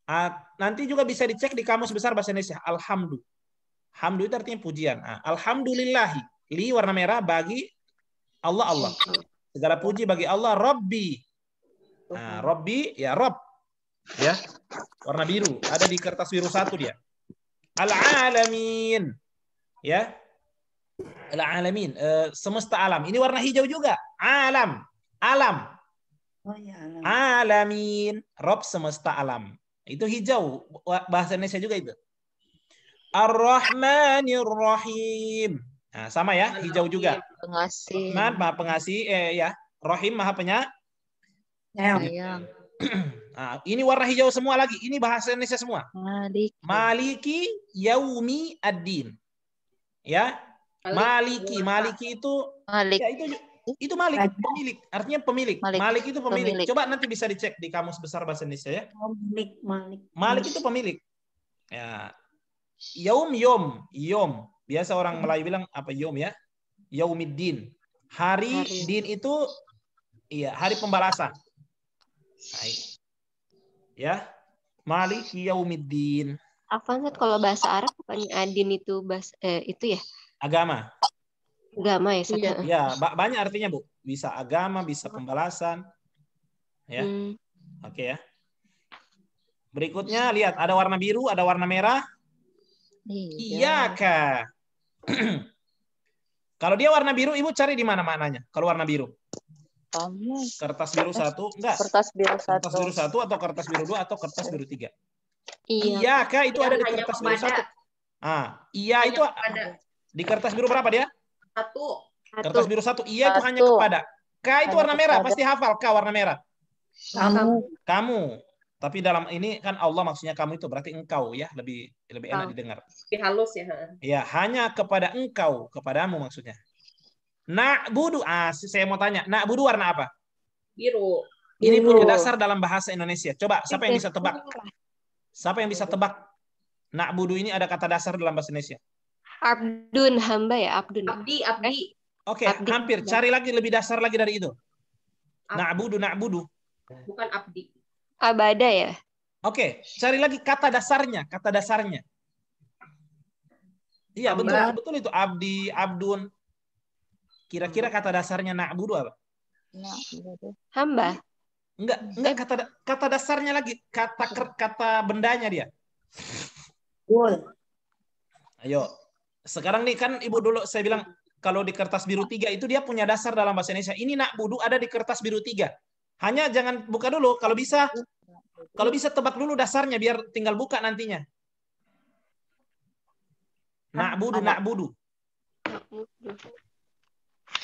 Nah, nanti juga bisa dicek di kamus besar bahasa Indonesia Alhamdulillah, Hamdu itu artinya pujian. Nah, alhamdulillahi li warna merah bagi Allah Allah. Segala puji bagi Allah Robbi. Nah, Robbi ya Rob. Ya. Warna biru ada di kertas biru satu dia. Al alamin. Ya. Al alamin e, eh, semesta alam. Ini warna hijau juga. Alam. Alam. Oh, ya, alam. Alamin. Rob semesta alam. Itu hijau bahasa Indonesia juga itu. Ar-Rahmanir Rahim. Nah, sama ya, hijau juga. Pengasih. Rahman maha pengasih, eh ya. rohim maha penyayang [CLEARS THROAT] Nah, ini warna hijau semua lagi. Ini bahasa Indonesia semua. Maliki. Maliki yaumi ad-din. Ya. Maliki, maliki itu Malik. Ya, itu itu Malik, pemilik. Artinya pemilik. Malik, Malik itu pemilik. pemilik. Coba nanti bisa dicek di kamus besar bahasa Indonesia ya. Oh, malik, Malik. Malik itu pemilik. Ya. Yaum yom, yom. Biasa orang hmm. Melayu bilang apa yom ya? Yaumiddin. Hari, hari. din itu iya, hari pembalasan. Baik. Ya. Malik yaumiddin. Afan kalau bahasa Arab bukannya adin itu bahasa eh, itu ya? Agama. Agama ya. Iya, ya, banyak artinya, Bu. Bisa agama, bisa pembalasan. Ya. Hmm. Oke okay, ya. Berikutnya lihat ada warna biru, ada warna merah. Iya. kak [CLEARS THROAT] Kalau dia warna biru, ibu cari di mana maknanya? Kalau warna biru, kamu. kertas biru eh, satu, enggak? Kertas biru satu. Kertas biru satu atau kertas biru dua atau kertas biru tiga? Iya. Iya kah? Itu iya, ada di kertas biru satu. Ah, iya hanya itu kepada. di kertas biru berapa dia? Satu. Kertas biru satu. Iya itu hanya kepada. Kak itu warna merah, pasti hafal Kak warna merah. Kamu. Kamu. Tapi dalam ini kan Allah maksudnya kamu itu berarti engkau ya lebih lebih enak oh, didengar. Lebih halus ya. Ya hanya kepada engkau kepadamu maksudnya. Nak budu ah saya mau tanya nak budu warna apa? Biru. Ini punya dasar dalam bahasa Indonesia. Coba siapa yang bisa tebak? Siapa yang bisa tebak? Nak budu ini ada kata dasar dalam bahasa Indonesia. Abdun hamba ya Abdun. Abdi Abdi. Eh? Oke okay, hampir. Cari lagi lebih dasar lagi dari itu. Nak budu nak budu. Bukan abdi Abada ya. Oke, okay. cari lagi kata dasarnya, kata dasarnya. Iya, betul, betul itu abdi, abdun. Kira-kira kata dasarnya na'budu apa? Hamba. Enggak, enggak kata kata dasarnya lagi, kata kata bendanya dia. Cool. Ayo. Sekarang nih kan Ibu dulu saya bilang kalau di kertas biru tiga itu dia punya dasar dalam bahasa Indonesia. Ini nak budu ada di kertas biru tiga. Hanya jangan buka dulu kalau bisa. Kalau bisa tebak dulu dasarnya biar tinggal buka nantinya. Nak budu, nak budu.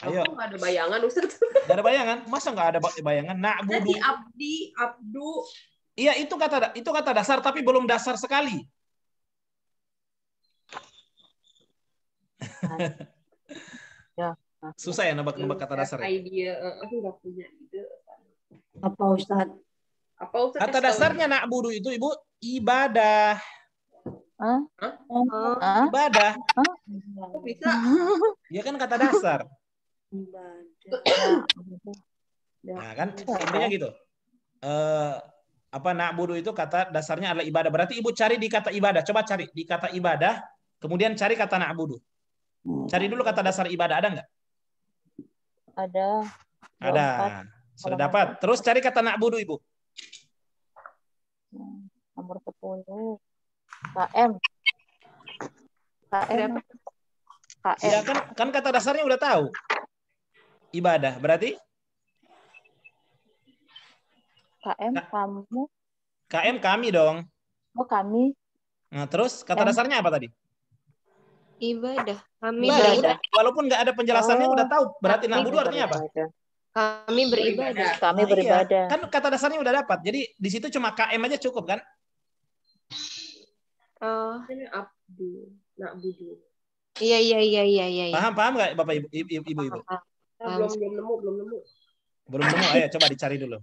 Ayo. Aku ada bayangan Ustaz. Gak ada bayangan? Masa nggak ada bayangan? Nak budu. Jadi abdi, abdu. Iya itu kata itu kata dasar tapi belum dasar sekali. Nah. [LAUGHS] Ya. Susah ya nebak-nebak kata dasar. Ya? Idea, eh, aku nggak punya ide. Apa Ustaz? Apa Ustaz? Kata dasarnya nak budu itu Ibu ibadah. Huh? Huh? Huh? Ibadah. Huh? bisa? [LAUGHS] Ya kan kata dasar. Ibadah. Nah kan intinya gitu. Eh apa nak budu itu kata dasarnya adalah ibadah. Berarti Ibu cari di kata ibadah. Coba cari di kata ibadah, kemudian cari kata nak budu. Cari dulu kata dasar ibadah ada nggak? Ada. Ada. Sudah dapat. Terus cari kata nak budu Ibu. Hmm, nomor 10. KM. KM. KM. Ya, kan, kan kata dasarnya udah tahu. Ibadah. Berarti? KM, kamu. KM, kami dong. Oh, kami. Nah, terus kata M. dasarnya apa tadi? Ibadah. Kami ibadah. ibadah. Walaupun nggak ada penjelasannya, oh, udah tahu. Berarti na'budu artinya apa? Ibadah. Kami beribadah. Kami beribadah. Iya. Kan kata dasarnya udah dapat. Jadi di situ cuma KM aja cukup kan? Oh. Abdu. Nak budu. Iya iya iya iya iya. Paham paham nggak bapak ibu ibu ibu? ibu? Belum belum nemu belum nemu. Belum nemu. Ayo coba dicari dulu.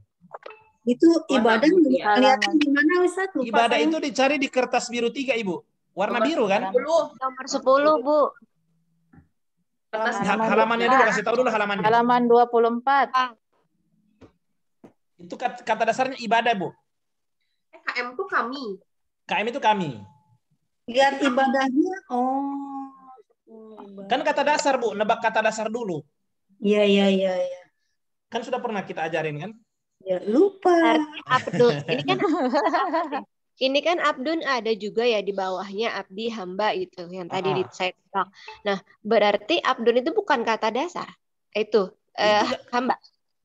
Itu ibadah kelihatan di mana Ustaz? Ibadah itu dicari di kertas biru tiga ibu. Warna nomor biru kan? 10. Nomor 10, Bu halaman halamannya dulu kasih tahu dulu halamannya. Halaman 24. Ah. Itu kata dasarnya ibadah, Bu. KM itu kami. KM itu kami. Lihat ibadahnya. Oh. Kan kata dasar, Bu, nebak kata dasar dulu. Iya, iya, iya, iya. Kan sudah pernah kita ajarin kan? Ya, lupa. Abdul, ini kan [LAUGHS] Ini kan abdun ada juga ya di bawahnya abdi hamba itu yang tadi ah. di saya Nah, berarti abdun itu bukan kata dasar. Eh, itu eh, iya. hamba.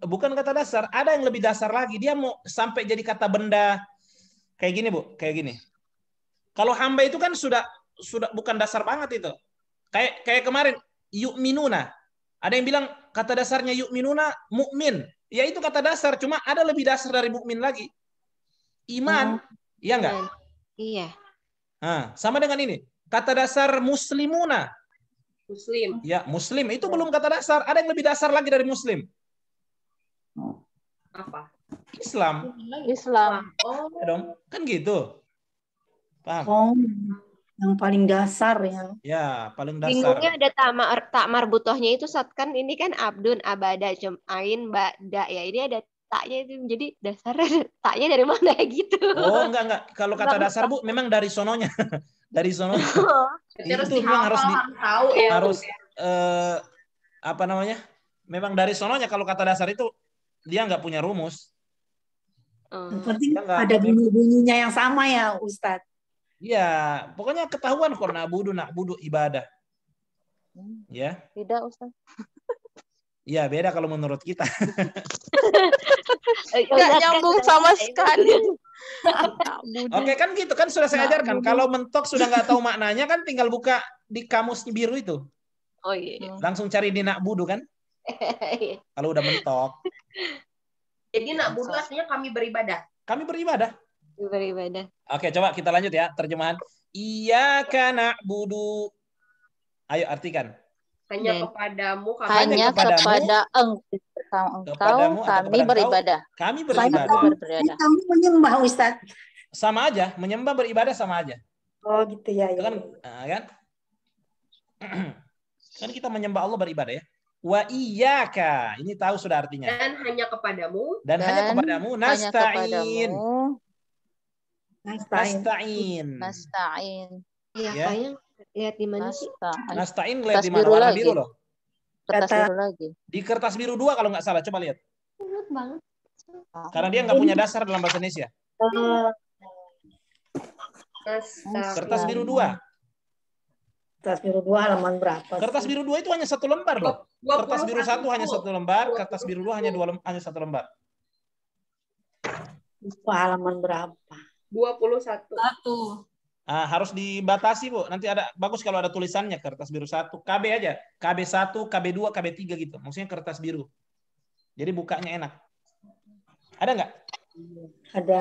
Bukan kata dasar, ada yang lebih dasar lagi. Dia mau sampai jadi kata benda kayak gini, Bu, kayak gini. Kalau hamba itu kan sudah sudah bukan dasar banget itu. Kayak kayak kemarin yuk minuna. Ada yang bilang kata dasarnya yuk minuna mukmin. Ya itu kata dasar, cuma ada lebih dasar dari mukmin lagi. Iman. Hmm. Iya nggak? Iya. Nah, sama dengan ini. Kata dasar muslimuna. Muslim. Ya, muslim. Itu iya. belum kata dasar. Ada yang lebih dasar lagi dari muslim. Apa? Islam. Islam. Oh. Ya Kan gitu. Paham? Oh. Yang paling dasar ya. Ya, paling dasar. Bingungnya ada tamar tak marbutohnya itu satkan ini kan abdun abada jemain ba'da ya. Ini ada taknya itu menjadi dasar [LAUGHS] taknya dari mana ya [LAUGHS] gitu oh enggak enggak kalau kata dasar bu memang dari sononya [LAUGHS] dari sononya oh. itu dihafal, harus di, harus tahu ya harus ya. eh, apa namanya memang dari sononya kalau kata dasar itu dia nggak punya rumus oh. yang penting ada bunyi-bunyinya yang sama ya Ustadz. Iya, pokoknya ketahuan kok nak budu, nak budu ibadah. Hmm. Ya. Tidak Ustaz. Iya beda kalau menurut kita. [LAUGHS] Gak nyambung kan, sama gitu. sekali. Oke kan gitu kan sudah saya ajarkan. Kalau mentok sudah nggak tahu maknanya kan tinggal buka di kamus biru itu. Oh iya. iya. Langsung cari di nak budu kan. [LAUGHS] kalau udah mentok. Jadi nak budu artinya kami beribadah. Kami beribadah. Beribadah. Oke coba kita lanjut ya terjemahan. Iya karena budu. Ayo artikan. Hanya Dan kepadamu kami hanya kepada engkau, kepadamu kami beribadah. kami beribadah. Kami beribadah. Kami menyembah Ustaz. Sama aja, menyembah beribadah sama aja. Oh gitu ya. ya. Kan, ya. Ah, kan? [CLEARS THROAT] kan kita menyembah Allah beribadah ya. Wa iyyaka. Ini tahu sudah artinya. Dan hanya kepadamu. Dan, dan hanya kepadamu nasta'in. Nasta'in. Nasta'in. nasta ya. Iya, ya lihat di mana sih? ini lihat di mana? Warna lagi. biru loh. Kertas Kata, biru lagi. Di kertas biru dua kalau nggak salah. Coba lihat. banget. Karena dia nggak punya dasar dalam bahasa Indonesia. Kertas biru dua. Kertas biru dua halaman berapa? Kertas biru dua itu hanya satu lembar loh. Kertas biru satu hanya satu lembar, kertas biru dua hanya dua lem hanya satu lembar. Lupa halaman berapa? 21. Satu. Uh, harus dibatasi bu. Nanti ada bagus kalau ada tulisannya kertas biru satu, KB aja, KB 1 KB 2 KB 3 gitu. Maksudnya kertas biru. Jadi bukanya enak. Ada nggak? Ada.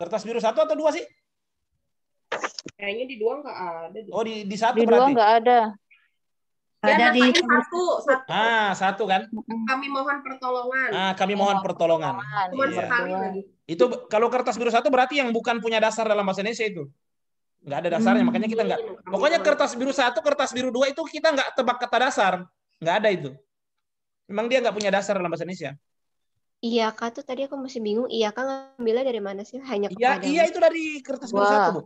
Kertas biru satu atau dua sih? Kayaknya di dua nggak ada. Oh di di satu di berarti. Di dua nggak ada. Ya, ada di satu, satu. Ah, satu kan? Kami mohon pertolongan. Ah, kami mohon pertolongan. Cuman iya. sekali lagi. Itu kalau kertas biru satu berarti yang bukan punya dasar dalam bahasa Indonesia itu nggak ada dasarnya hmm. makanya kita nggak iya, iya, iya. pokoknya kertas biru satu kertas biru dua itu kita nggak tebak kata dasar nggak ada itu memang dia nggak punya dasar dalam bahasa Indonesia iya kak tuh tadi aku masih bingung iya kak ngambilnya dari mana sih hanya iya iya itu dari kertas biru wah. satu bu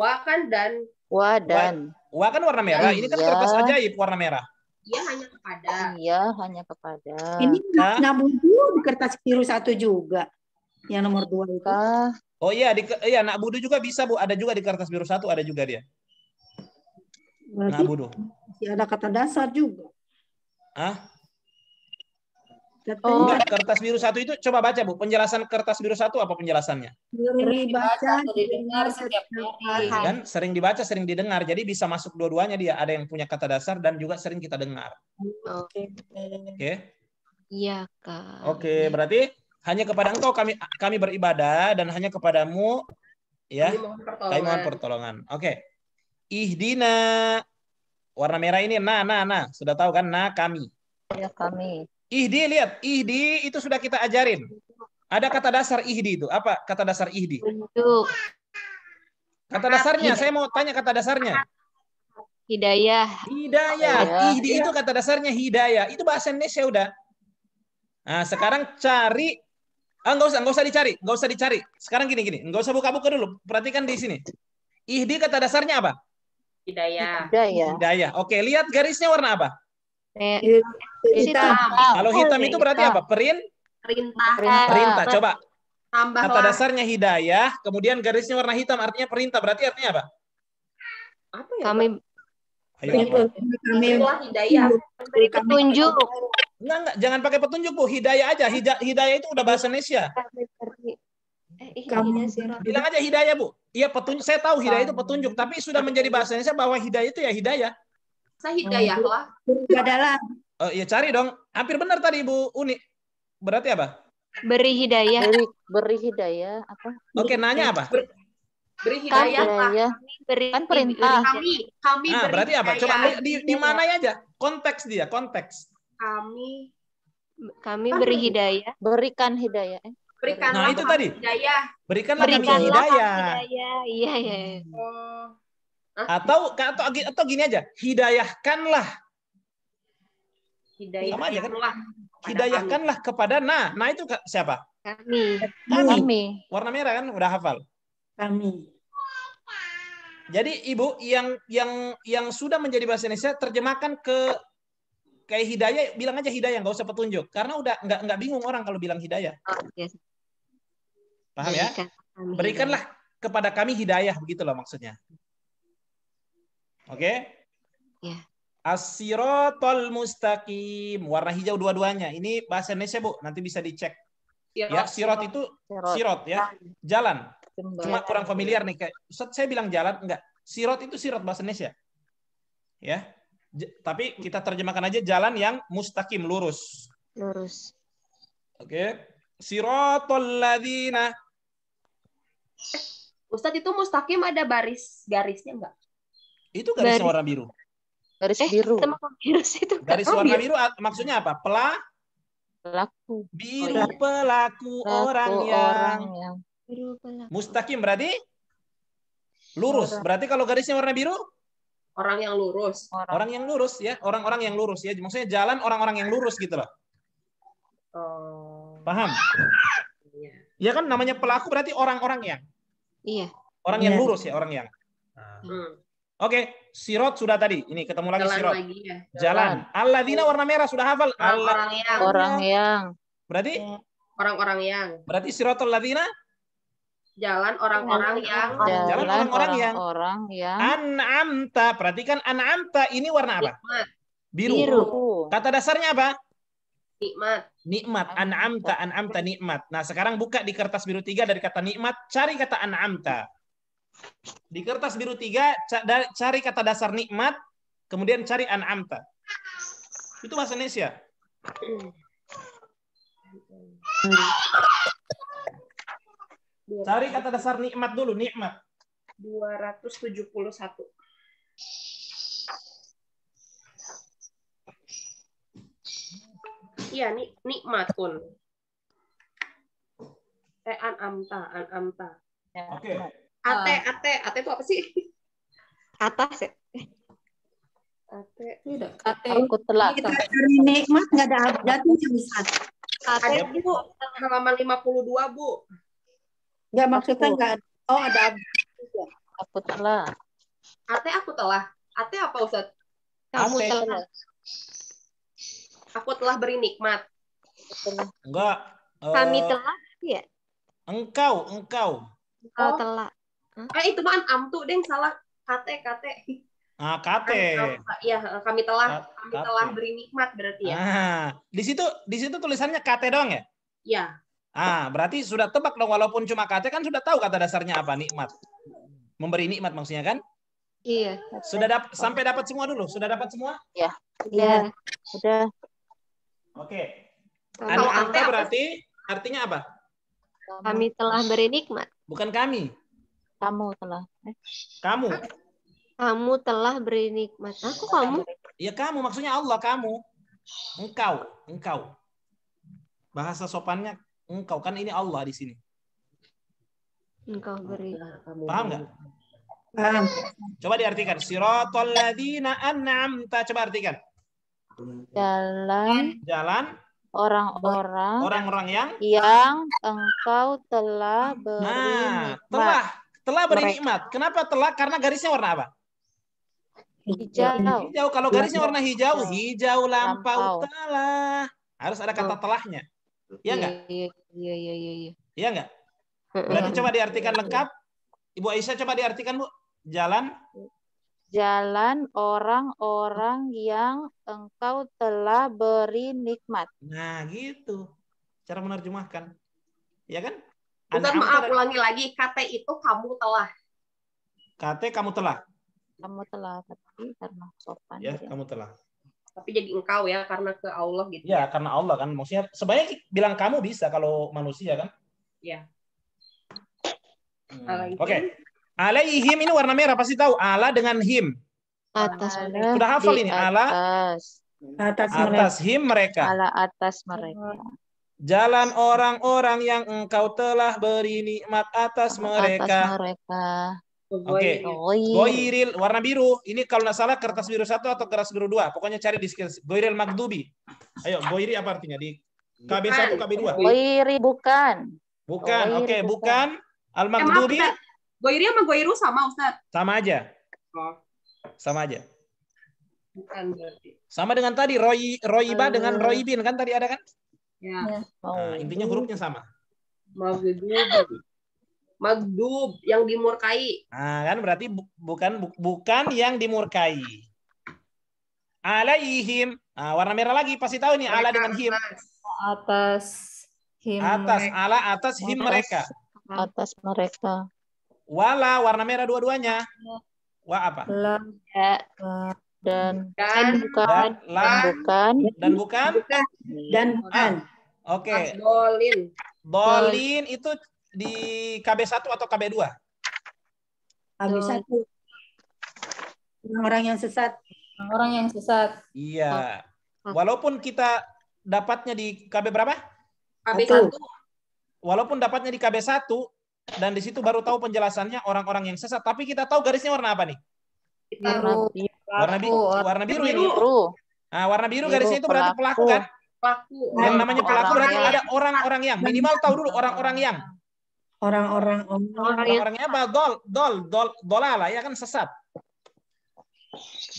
wah kan dan wah dan wah, kan warna merah ini kan iya. kertas ajaib warna merah Iya hanya kepada. Iya hanya kepada. Ini nah. nabung di kertas biru satu juga yang nomor dua itu. Oh iya, di, iya nak budu juga bisa bu. Ada juga di kertas biru satu ada juga dia. Berarti anak budu. ada kata dasar juga. Ah? Oh. Enggak, kertas biru satu itu coba baca bu. Penjelasan kertas biru satu apa penjelasannya? Sering dibaca, didengar setiap hari. Iya kan sering dibaca, sering didengar. Jadi bisa masuk dua-duanya dia. Ada yang punya kata dasar dan juga sering kita dengar. Oke. Okay. Oke. Okay. Iya kak. Oke, okay, iya. berarti hanya kepada Engkau kami kami beribadah dan hanya kepadamu ya kami mohon pertolongan. pertolongan. Oke. Okay. Ihdina warna merah ini na na na sudah tahu kan na kami. Ya kami. Ihdi lihat, ihdi itu sudah kita ajarin. Ada kata dasar ihdi itu. Apa kata dasar ihdi? Untuk. Kata dasarnya, Hidayah. saya mau tanya kata dasarnya. Hidayah. Hidayah. Ihdi itu kata dasarnya hidayah. Itu bahasa Indonesia udah. Nah, sekarang cari Ah, nggak usah, nggak usah dicari, nggak usah dicari. Sekarang gini gini, nggak usah buka-buka dulu. Perhatikan di sini. Ihdi kata dasarnya apa? Hidayah. Hidayah. Hidayah. Oke, lihat garisnya warna apa? Hitam. Kalau hitam itu berarti apa? Perin? Perintah. Perintah. Coba. Tambah kata dasarnya hidayah, kemudian garisnya warna hitam artinya perintah. Berarti artinya apa? Apa ya? Kami Ayo, kami hidayah. Petunjuk. Enggak, enggak, jangan pakai petunjuk, Bu. Hidayah aja. Hida, hidayah itu udah bahasa Indonesia. Eh, eh, Kamu bilang aja hidayah, Bu. Iya, petunjuk. Saya tahu hidayah itu petunjuk, tapi sudah menjadi bahasa Indonesia bahwa hidayah itu ya hidayah. Saya hidayah, nah, lah. Adalah. Oh, iya cari dong. Hampir benar tadi Bu. Unik. Berarti apa? Beri hidayah. Beri, beri hidayah apa? Oke, nanya apa? beri kan hidayah kan, lah. Ya. Kami beri kan perintah. Kami kami nah, beri berarti hidayah. apa? Coba di, di, di mana aja? Konteks dia, konteks kami kami beri hidayah berikan hidayah berikanlah nah, itu tadi. hidayah berikanlah, kami hidayah hidayah iya ya atau atau atau gini aja hidayahkanlah hidayahkanlah kan hidayahkanlah kepada nah nah itu siapa kami kami, kami. warna merah kan udah hafal kami jadi ibu yang yang yang sudah menjadi bahasa Indonesia terjemahkan ke kayak hidayah bilang aja hidayah nggak usah petunjuk karena udah nggak nggak bingung orang kalau bilang hidayah oh, paham ya berikanlah kepada kami hidayah begitu loh maksudnya oke okay? Ya. mustaqim warna hijau dua-duanya ini bahasa Indonesia bu nanti bisa dicek ya sirot, itu sirot, ya jalan cuma kurang familiar nih kayak saya bilang jalan enggak sirot itu sirot bahasa Indonesia ya tapi kita terjemahkan aja jalan yang mustaqim lurus. Lurus. Oke. Okay. Siratul ladina. Eh, Ustadz itu mustaqim ada baris garisnya enggak? Itu garis, garis. warna biru. Garis eh, biru. Garis itu garis oh, warna iya. biru. biru maksudnya apa? Pela pelaku. Biru pelaku, pelaku orang, orang yang, yang... Biru pelaku. Mustaqim berarti lurus. Berarti kalau garisnya warna biru Orang yang lurus. Orang, orang yang lurus ya, orang-orang yang lurus ya. Maksudnya jalan orang-orang yang lurus gitu loh. Oh. Paham? Iya. Ya kan namanya pelaku berarti orang-orang yang. Iya. Orang iya. yang lurus ya, orang yang. Ah. Hmm. Oke, okay. sirot sudah tadi. Ini ketemu lagi Jalan sirot. Lagi ya. Jalan. Jalan. aladina warna merah sudah hafal. Orang, -orang yang. Orang yang. Berarti? Iya. Orang-orang yang. Berarti sirotul ladina? jalan orang-orang yang jalan orang-orang yang orang yang an'amta. Perhatikan an'amta ini warna apa? Biru. Biru. Kata dasarnya apa? Nikmat. Nikmat. An'amta, an'amta nikmat. Nah, sekarang buka di kertas biru tiga dari kata nikmat, cari kata an'amta. Di kertas biru tiga cari kata dasar nikmat, kemudian cari an'amta. Itu bahasa Indonesia. Hmm. Cari kata dasar nikmat dulu, nikmat. 271. Iya, nik nikmatun. Eh, an amta, an amta. Oke. Okay. Ate, ate, ate itu apa sih? Atas ya? Ate. Tidak. Ate. Aku telat. Kita cari nikmat nggak ada abjad tuh Ate, Bu. Halaman 52, Bu. Enggak maksudnya enggak. Oh, ada aku telah. Ate aku telah. Ate apa Ustaz? Kamu Ate. telah. Aku telah berinikmat Enggak. Eh, kami uh, telah ya. Engkau, engkau. Engkau oh. telah. Huh? Eh itu kan amtu deng salah kate kate. Ah, kate. Iya, eh, kami telah kate. kami telah berinikmat berarti ya. Ah, di situ di situ tulisannya kate doang ya? Iya. Ah, berarti sudah tebak dong walaupun cuma kata kan sudah tahu kata dasarnya apa nikmat. Memberi nikmat maksudnya kan? Iya. Sudah dap sampai dapat semua dulu. Sudah dapat semua? Iya. Iya. Sudah. Oke. Okay. Anu anta berarti artinya apa? Kami telah beri nikmat. Bukan kami. Kamu telah. Kamu. Kamu telah beri nikmat. Aku kamu. Iya kamu maksudnya Allah kamu. Engkau, engkau. Bahasa sopannya engkau kan ini Allah di sini. Engkau beri. Paham nggak? Paham. Coba diartikan. Siratul ladzina an'amta. Coba artikan. Jalan. Jalan. Orang-orang. Orang-orang yang. Yang engkau telah beri. Nah, telah. Telah beri nikmat. Kenapa telah? Karena garisnya warna apa? Hijau. Hijau. Kalau garisnya warna hijau, hijau lampau, lampau. telah. Harus ada kata oh. telahnya. Iya enggak, iya, iya iya iya iya. Iya ya enggak. Iya Berarti coba diartikan lengkap. Ibu Aisyah coba diartikan bu. Jalan. Jalan orang-orang yang engkau telah beri nikmat. Nah gitu. Cara menerjemahkan. Ya kan? Bukan maaf ulangi lagi. Kata itu kamu telah. Kata kamu telah. Kamu telah. Tapi karena sopan. Ya, ya. kamu telah tapi jadi engkau ya karena ke Allah gitu. Iya, ya, karena Allah kan maksudnya sebanyak bilang kamu bisa kalau manusia kan? ya Hmm. Oke. Okay. Alaihim ini warna merah pasti tahu. Ala dengan him. Atas mereka. Sudah hafal ini. Ala atas. Atas, him mereka. Ala atas mereka. Jalan orang-orang yang engkau telah beri nikmat atas mereka. Atas mereka. Oke. Okay. Goiril warna biru. Ini kalau nggak salah kertas biru satu atau kertas biru dua. Pokoknya cari di Goiril Magdubi. Ayo, Goiri apa artinya di KB satu, KB dua. Goiri bukan. Bukan. Oke, okay, bukan. Al Magdubi. Goiri sama Goiru sama Ustaz. Sama aja. Oh. Sama aja. Bukan berarti. Sama dengan tadi Roy Royiba uh. dengan Roybin kan tadi ada kan? Ya. ya nah, intinya hurufnya sama. Magdubi magdub yang dimurkai. Ah, kan berarti bu bukan bu bukan yang dimurkai. Alaihim. Ah, warna merah lagi pasti tahu nih ala dengan him. Atas him. Atas mereka. ala atas him atas, mereka. Atas mereka. Wala warna merah dua-duanya. Wa apa? Lam ya. dan kan dan bukan dan, bukan dan bukan ah, dan bukan. Oke. Okay. Dolin. Dolin itu di KB1 atau KB2? KB1. Orang yang sesat. Orang yang sesat. Iya. Oh. Oh. Walaupun kita dapatnya di KB berapa? KB1. Walaupun dapatnya di KB1 dan di situ baru tahu penjelasannya orang-orang yang sesat, tapi kita tahu garisnya warna apa nih? Biru. Warna biru. Warna biru ah, Warna Biru. Nah, warna biru garisnya itu berarti pelaku kan? Pelaku. Yang namanya pelaku berarti ada orang-orang yang. Minimal tahu dulu orang-orang yang orang-orang orang-orangnya apa dol dol dol dolala ya kan sesat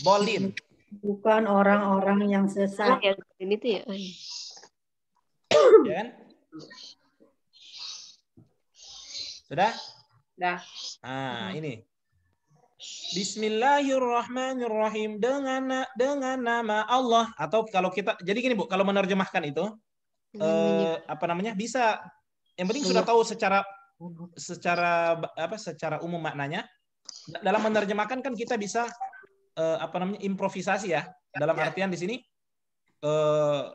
bolin bukan orang-orang yang sesat ya ini tuh ya ya kan sudah sudah ah ini Bismillahirrahmanirrahim dengan dengan nama Allah atau kalau kita jadi gini Bu kalau menerjemahkan itu hmm. eh, apa namanya bisa yang penting sudah tahu secara secara apa secara umum maknanya dalam menerjemahkan kan kita bisa uh, apa namanya improvisasi ya dalam ya. artian di sini uh,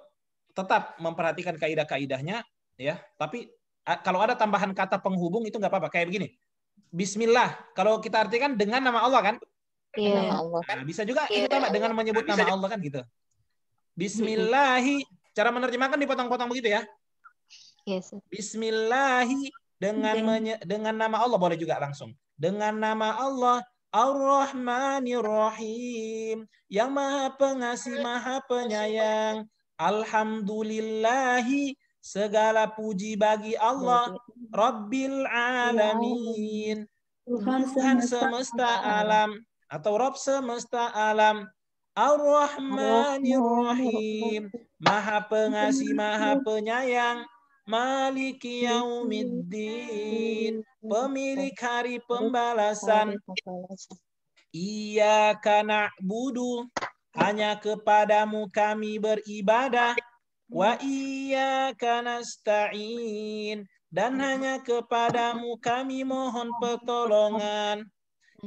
tetap memperhatikan kaidah-kaidahnya ya tapi kalau ada tambahan kata penghubung itu nggak apa-apa kayak begini Bismillah kalau kita artikan dengan nama Allah kan ya, Allah kan? nah, bisa juga ya, itu sama dengan menyebut nah, nama Allah kan gitu Bismillahi cara menerjemahkan dipotong-potong begitu ya Yes. Bismillahi dengan menye, dengan nama Allah boleh juga langsung. Dengan nama Allah Ar-Rahmanir Rahim yang Maha Pengasih Maha Penyayang. Alhamdulillahi segala puji bagi Allah Rabbil Alamin. Tuhan semesta alam atau Rob semesta alam Ar-Rahmanir Rahim Maha Pengasih Maha Penyayang Maliki yaumiddin, pemilik hari pembalasan. Iya karena budu, hanya kepadamu kami beribadah. Wa iya karena stain, dan hanya kepadamu kami mohon pertolongan.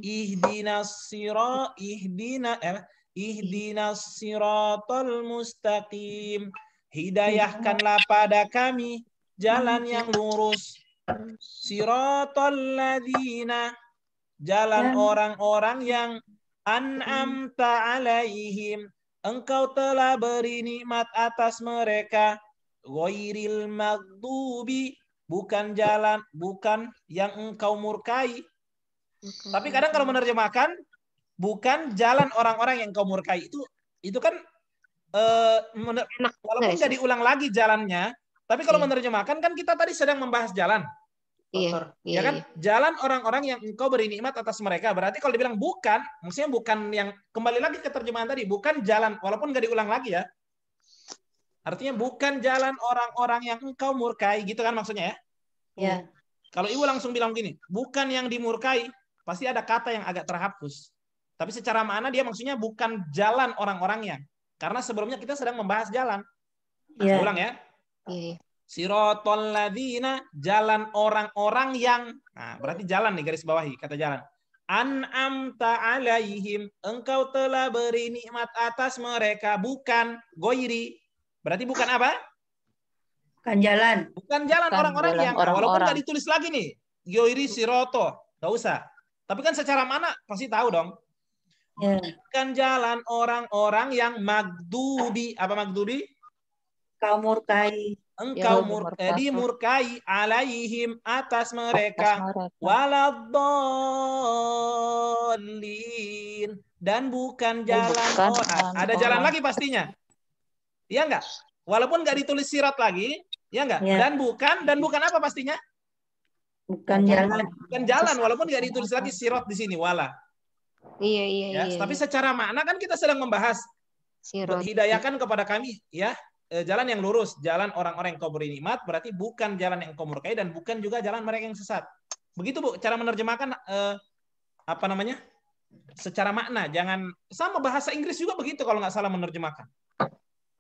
Ihdina siro, ihdina, eh, ihdina siratal mustaqim. Hidayahkanlah pada kami jalan yang lurus. Sirotol ladina, jalan orang-orang yang an'amta alaihim. Engkau telah beri nikmat atas mereka. Ghairil maghdubi, bukan jalan, bukan yang engkau murkai. Tapi kadang kalau menerjemahkan, bukan jalan orang-orang yang engkau murkai. Itu itu kan Uh, walaupun jadi ulang lagi jalannya, tapi kalau yeah. menerjemahkan kan kita tadi sedang membahas jalan. Iya, dokter. Ya iya, ya kan? Iya. Jalan orang-orang yang engkau beri nikmat atas mereka. Berarti kalau dibilang bukan, maksudnya bukan yang kembali lagi ke terjemahan tadi, bukan jalan walaupun nggak diulang lagi ya. Artinya bukan jalan orang-orang yang engkau murkai gitu kan maksudnya ya? Iya. Yeah. Kalau ibu langsung bilang gini, bukan yang dimurkai, pasti ada kata yang agak terhapus. Tapi secara mana dia maksudnya bukan jalan orang-orangnya. Karena sebelumnya kita sedang membahas jalan. yeah. Iya. Ulang ya. Iya, iya. Sirotol ladina jalan orang-orang yang nah, berarti jalan nih garis bawahi kata jalan. amta alaihim engkau telah beri nikmat atas mereka bukan goiri. Berarti bukan apa? Bukan jalan. Bukan jalan orang-orang yang orang -orang. walaupun nggak ditulis lagi nih. Goiri siroto. nggak usah. Tapi kan secara mana pasti tahu dong. Yeah. Bukan jalan orang-orang yang magdubi. Apa magdubi? engkau murkai engkau ya, murka, dimurkai alaihim atas mereka, mereka. waladolin dan bukan jalan bukan orang. orang ada jalan lagi pastinya ya enggak walaupun enggak ditulis sirat lagi ya enggak ya. dan bukan dan bukan apa pastinya bukan jalan bukan jalan walaupun enggak ditulis lagi sirat di sini wala iya iya, ya, iya tapi iya. secara makna kan kita sedang membahas hidayahkan kepada kami ya Eh, jalan yang lurus, jalan orang-orang yang kau beri nikmat, berarti bukan jalan yang kau murkai dan bukan juga jalan mereka yang sesat. Begitu Bu, cara menerjemahkan eh, apa namanya? secara makna, jangan sama bahasa Inggris juga begitu kalau nggak salah menerjemahkan.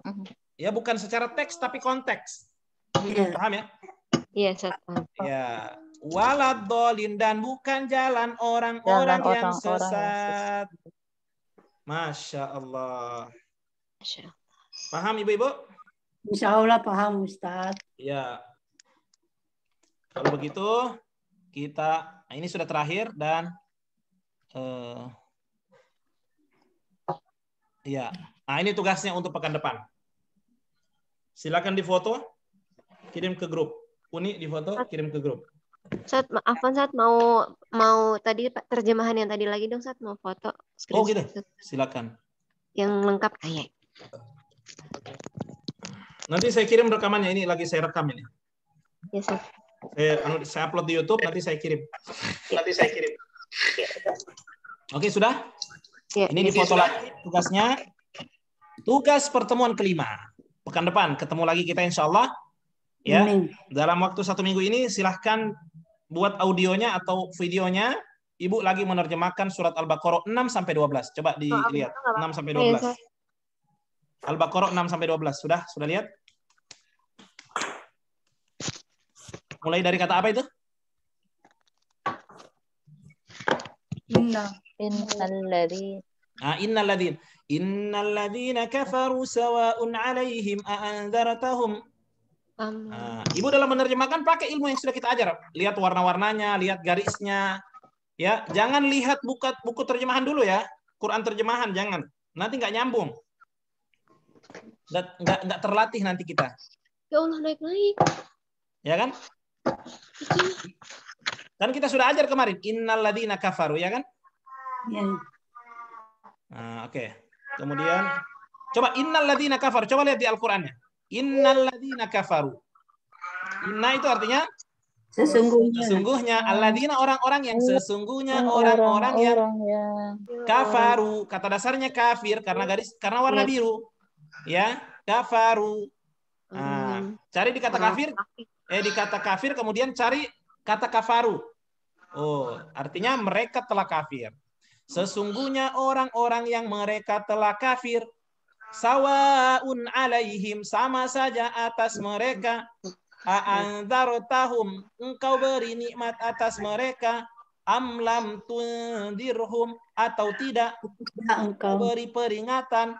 Mm-hmm. Ya bukan secara teks tapi konteks. Iya. Paham ya? Iya, Ya, walad dolin dan bukan jalan orang-orang yang sesat. Masya Allah. Masya Allah. Paham ibu-ibu? Insya Allah paham Ustadz. Ya. Kalau begitu kita nah ini sudah terakhir dan uh, ya. Nah ini tugasnya untuk pekan depan. Silakan difoto, kirim ke grup. Uni difoto, kirim ke grup. Saat Afan saat mau mau tadi terjemahan yang tadi lagi dong saat mau foto. Screen oh gitu. Silakan. Yang lengkap kayak. Ah, Nanti saya kirim rekamannya ini lagi saya rekam ini. Yes, anu, saya, upload di YouTube nanti saya kirim. Nanti saya kirim. Oke sudah. Ya. ini di foto lagi tugasnya. Tugas pertemuan kelima pekan depan ketemu lagi kita insya Allah ya Amin. dalam waktu satu minggu ini silahkan buat audionya atau videonya Ibu lagi menerjemahkan surat Al-Baqarah 6 sampai 12. Coba oh, dilihat 6 sampai 12. Al-Baqarah 6 sampai 12. Sudah? Sudah lihat? Mulai dari kata apa itu? Inna. Innaladzim. Ah, innaladzim. Innaladzina kafaru sawa'un alaihim a'anzartahum. Nah, ibu dalam menerjemahkan pakai ilmu yang sudah kita ajar. Lihat warna-warnanya, lihat garisnya. Ya, jangan lihat buka buku terjemahan dulu ya. Quran terjemahan jangan. Nanti nggak nyambung. Nggak, nggak, nggak terlatih nanti kita. Ya Allah naik naik. Ya kan? Kan kita sudah ajar kemarin, innalladzina kafaru, ya kan? Ya. Nah, oke. Okay. Kemudian coba innalladzina kafaru, coba lihat di Al-Qur'annya. Innalladzina kafaru. Inna itu artinya sesungguhnya. Sesungguhnya alladzina orang-orang yang sesungguhnya orang-orang yang kafaru. Kata dasarnya kafir karena garis karena warna ya. biru. Ya, kafaru. Nah, cari di kata kafir eh di kata kafir kemudian cari kata kafaru. Oh, artinya mereka telah kafir. Sesungguhnya orang-orang yang mereka telah kafir sawaun alaihim sama saja atas mereka. A'anzartahum engkau beri nikmat atas mereka amlam tundirhum atau tidak engkau beri peringatan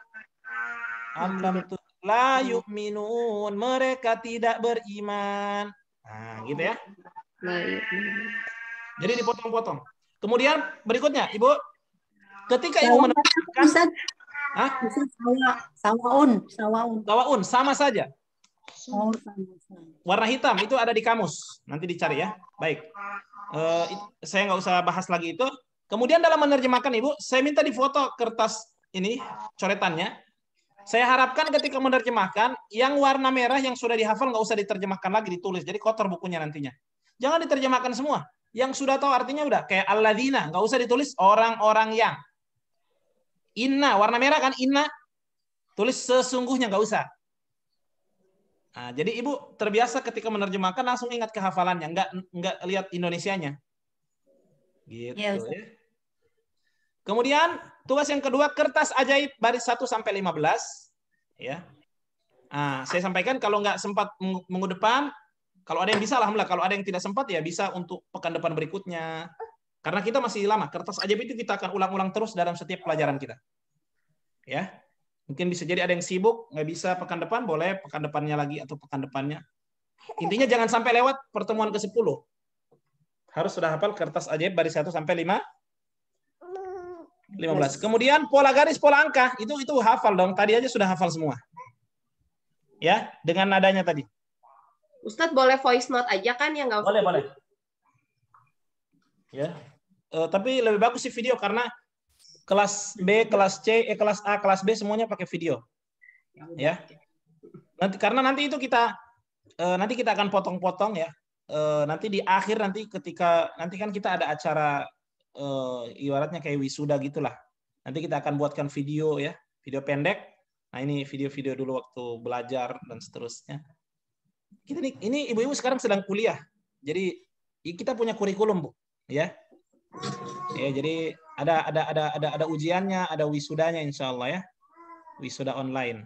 amlam tundirhum la yu'minun. Mereka tidak beriman. Nah, gitu ya. Jadi dipotong-potong. Kemudian berikutnya, Ibu, ketika Ibu menerangkan Hah? sawaun, sawaun. Sawaun, sama saja. sama, Warna hitam itu ada di kamus, nanti dicari ya. Baik, eh, saya nggak usah bahas lagi itu. Kemudian dalam menerjemahkan ibu, saya minta difoto kertas ini coretannya saya harapkan ketika menerjemahkan, yang warna merah yang sudah dihafal nggak usah diterjemahkan lagi, ditulis. Jadi kotor bukunya nantinya. Jangan diterjemahkan semua. Yang sudah tahu artinya udah. Kayak alladzina, nggak usah ditulis orang-orang yang. Inna, warna merah kan inna. Tulis sesungguhnya, nggak usah. Nah, jadi ibu terbiasa ketika menerjemahkan langsung ingat kehafalannya, nggak nggak lihat Indonesianya. Gitu iya, ya. ya. Kemudian tugas yang kedua kertas ajaib baris 1 sampai 15 ya. Nah, saya sampaikan kalau nggak sempat minggu depan, kalau ada yang bisa alhamdulillah, kalau ada yang tidak sempat ya bisa untuk pekan depan berikutnya. Karena kita masih lama, kertas ajaib itu kita akan ulang-ulang terus dalam setiap pelajaran kita. Ya. Mungkin bisa jadi ada yang sibuk, nggak bisa pekan depan, boleh pekan depannya lagi atau pekan depannya. Intinya jangan sampai lewat pertemuan ke-10. Harus sudah hafal kertas ajaib baris 1 sampai 5 15. Kemudian pola garis, pola angka, itu itu hafal dong. Tadi aja sudah hafal semua. Ya, dengan nadanya tadi. Ustadz boleh voice note aja kan yang nggak Boleh, boleh. Ya. Uh, tapi lebih bagus sih video karena kelas B, kelas C, eh, kelas A, kelas B semuanya pakai video. Ya. ya. Nanti karena nanti itu kita uh, nanti kita akan potong-potong ya. Uh, nanti di akhir nanti ketika nanti kan kita ada acara uh, ibaratnya kayak wisuda gitulah. Nanti kita akan buatkan video ya, video pendek. Nah ini video-video dulu waktu belajar dan seterusnya. Kita nih, ini ibu-ibu sekarang sedang kuliah, jadi kita punya kurikulum bu, ya. Ya jadi ada ada ada ada ada ujiannya, ada wisudanya insya Allah ya, wisuda online.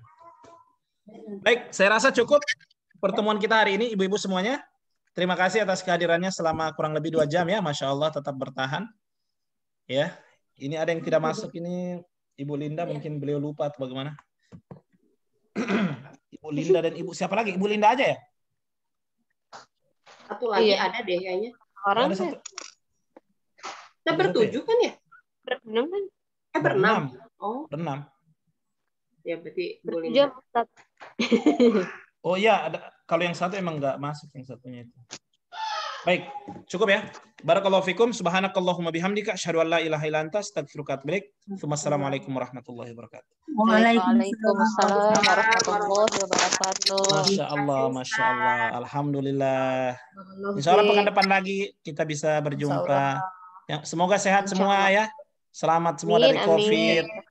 Baik, saya rasa cukup pertemuan kita hari ini ibu-ibu semuanya. Terima kasih atas kehadirannya selama kurang lebih dua jam ya, masya Allah tetap bertahan. Ya, ini ada yang tidak masuk ini Ibu Linda ya. mungkin beliau lupa atau bagaimana? [CLEARS THROAT] Ibu Linda dan Ibu siapa lagi? Ibu Linda aja ya? Satu lagi iya. ada deh kayaknya. Orang ada satu. Kita bertujuh ya? kan ya? Berenam kan? Eh berenam. Oh. Berenam. Ya berarti Ibu Linda. Oh iya, ada kalau yang satu emang nggak masuk yang satunya itu. Baik, cukup ya. Barakallahu fikum, subhanakallahumma bihamdika Asyadu an la ilaha ila anta Astagfirullah warahmatullahi wabarakatuh. Waalaikumsalam warahmatullahi wabarakatuh. Masya Allah, Masya Allah. Alhamdulillah. Insya Allah pekan depan lagi kita bisa berjumpa. Ya, semoga sehat semua ya. Selamat semua dari COVID.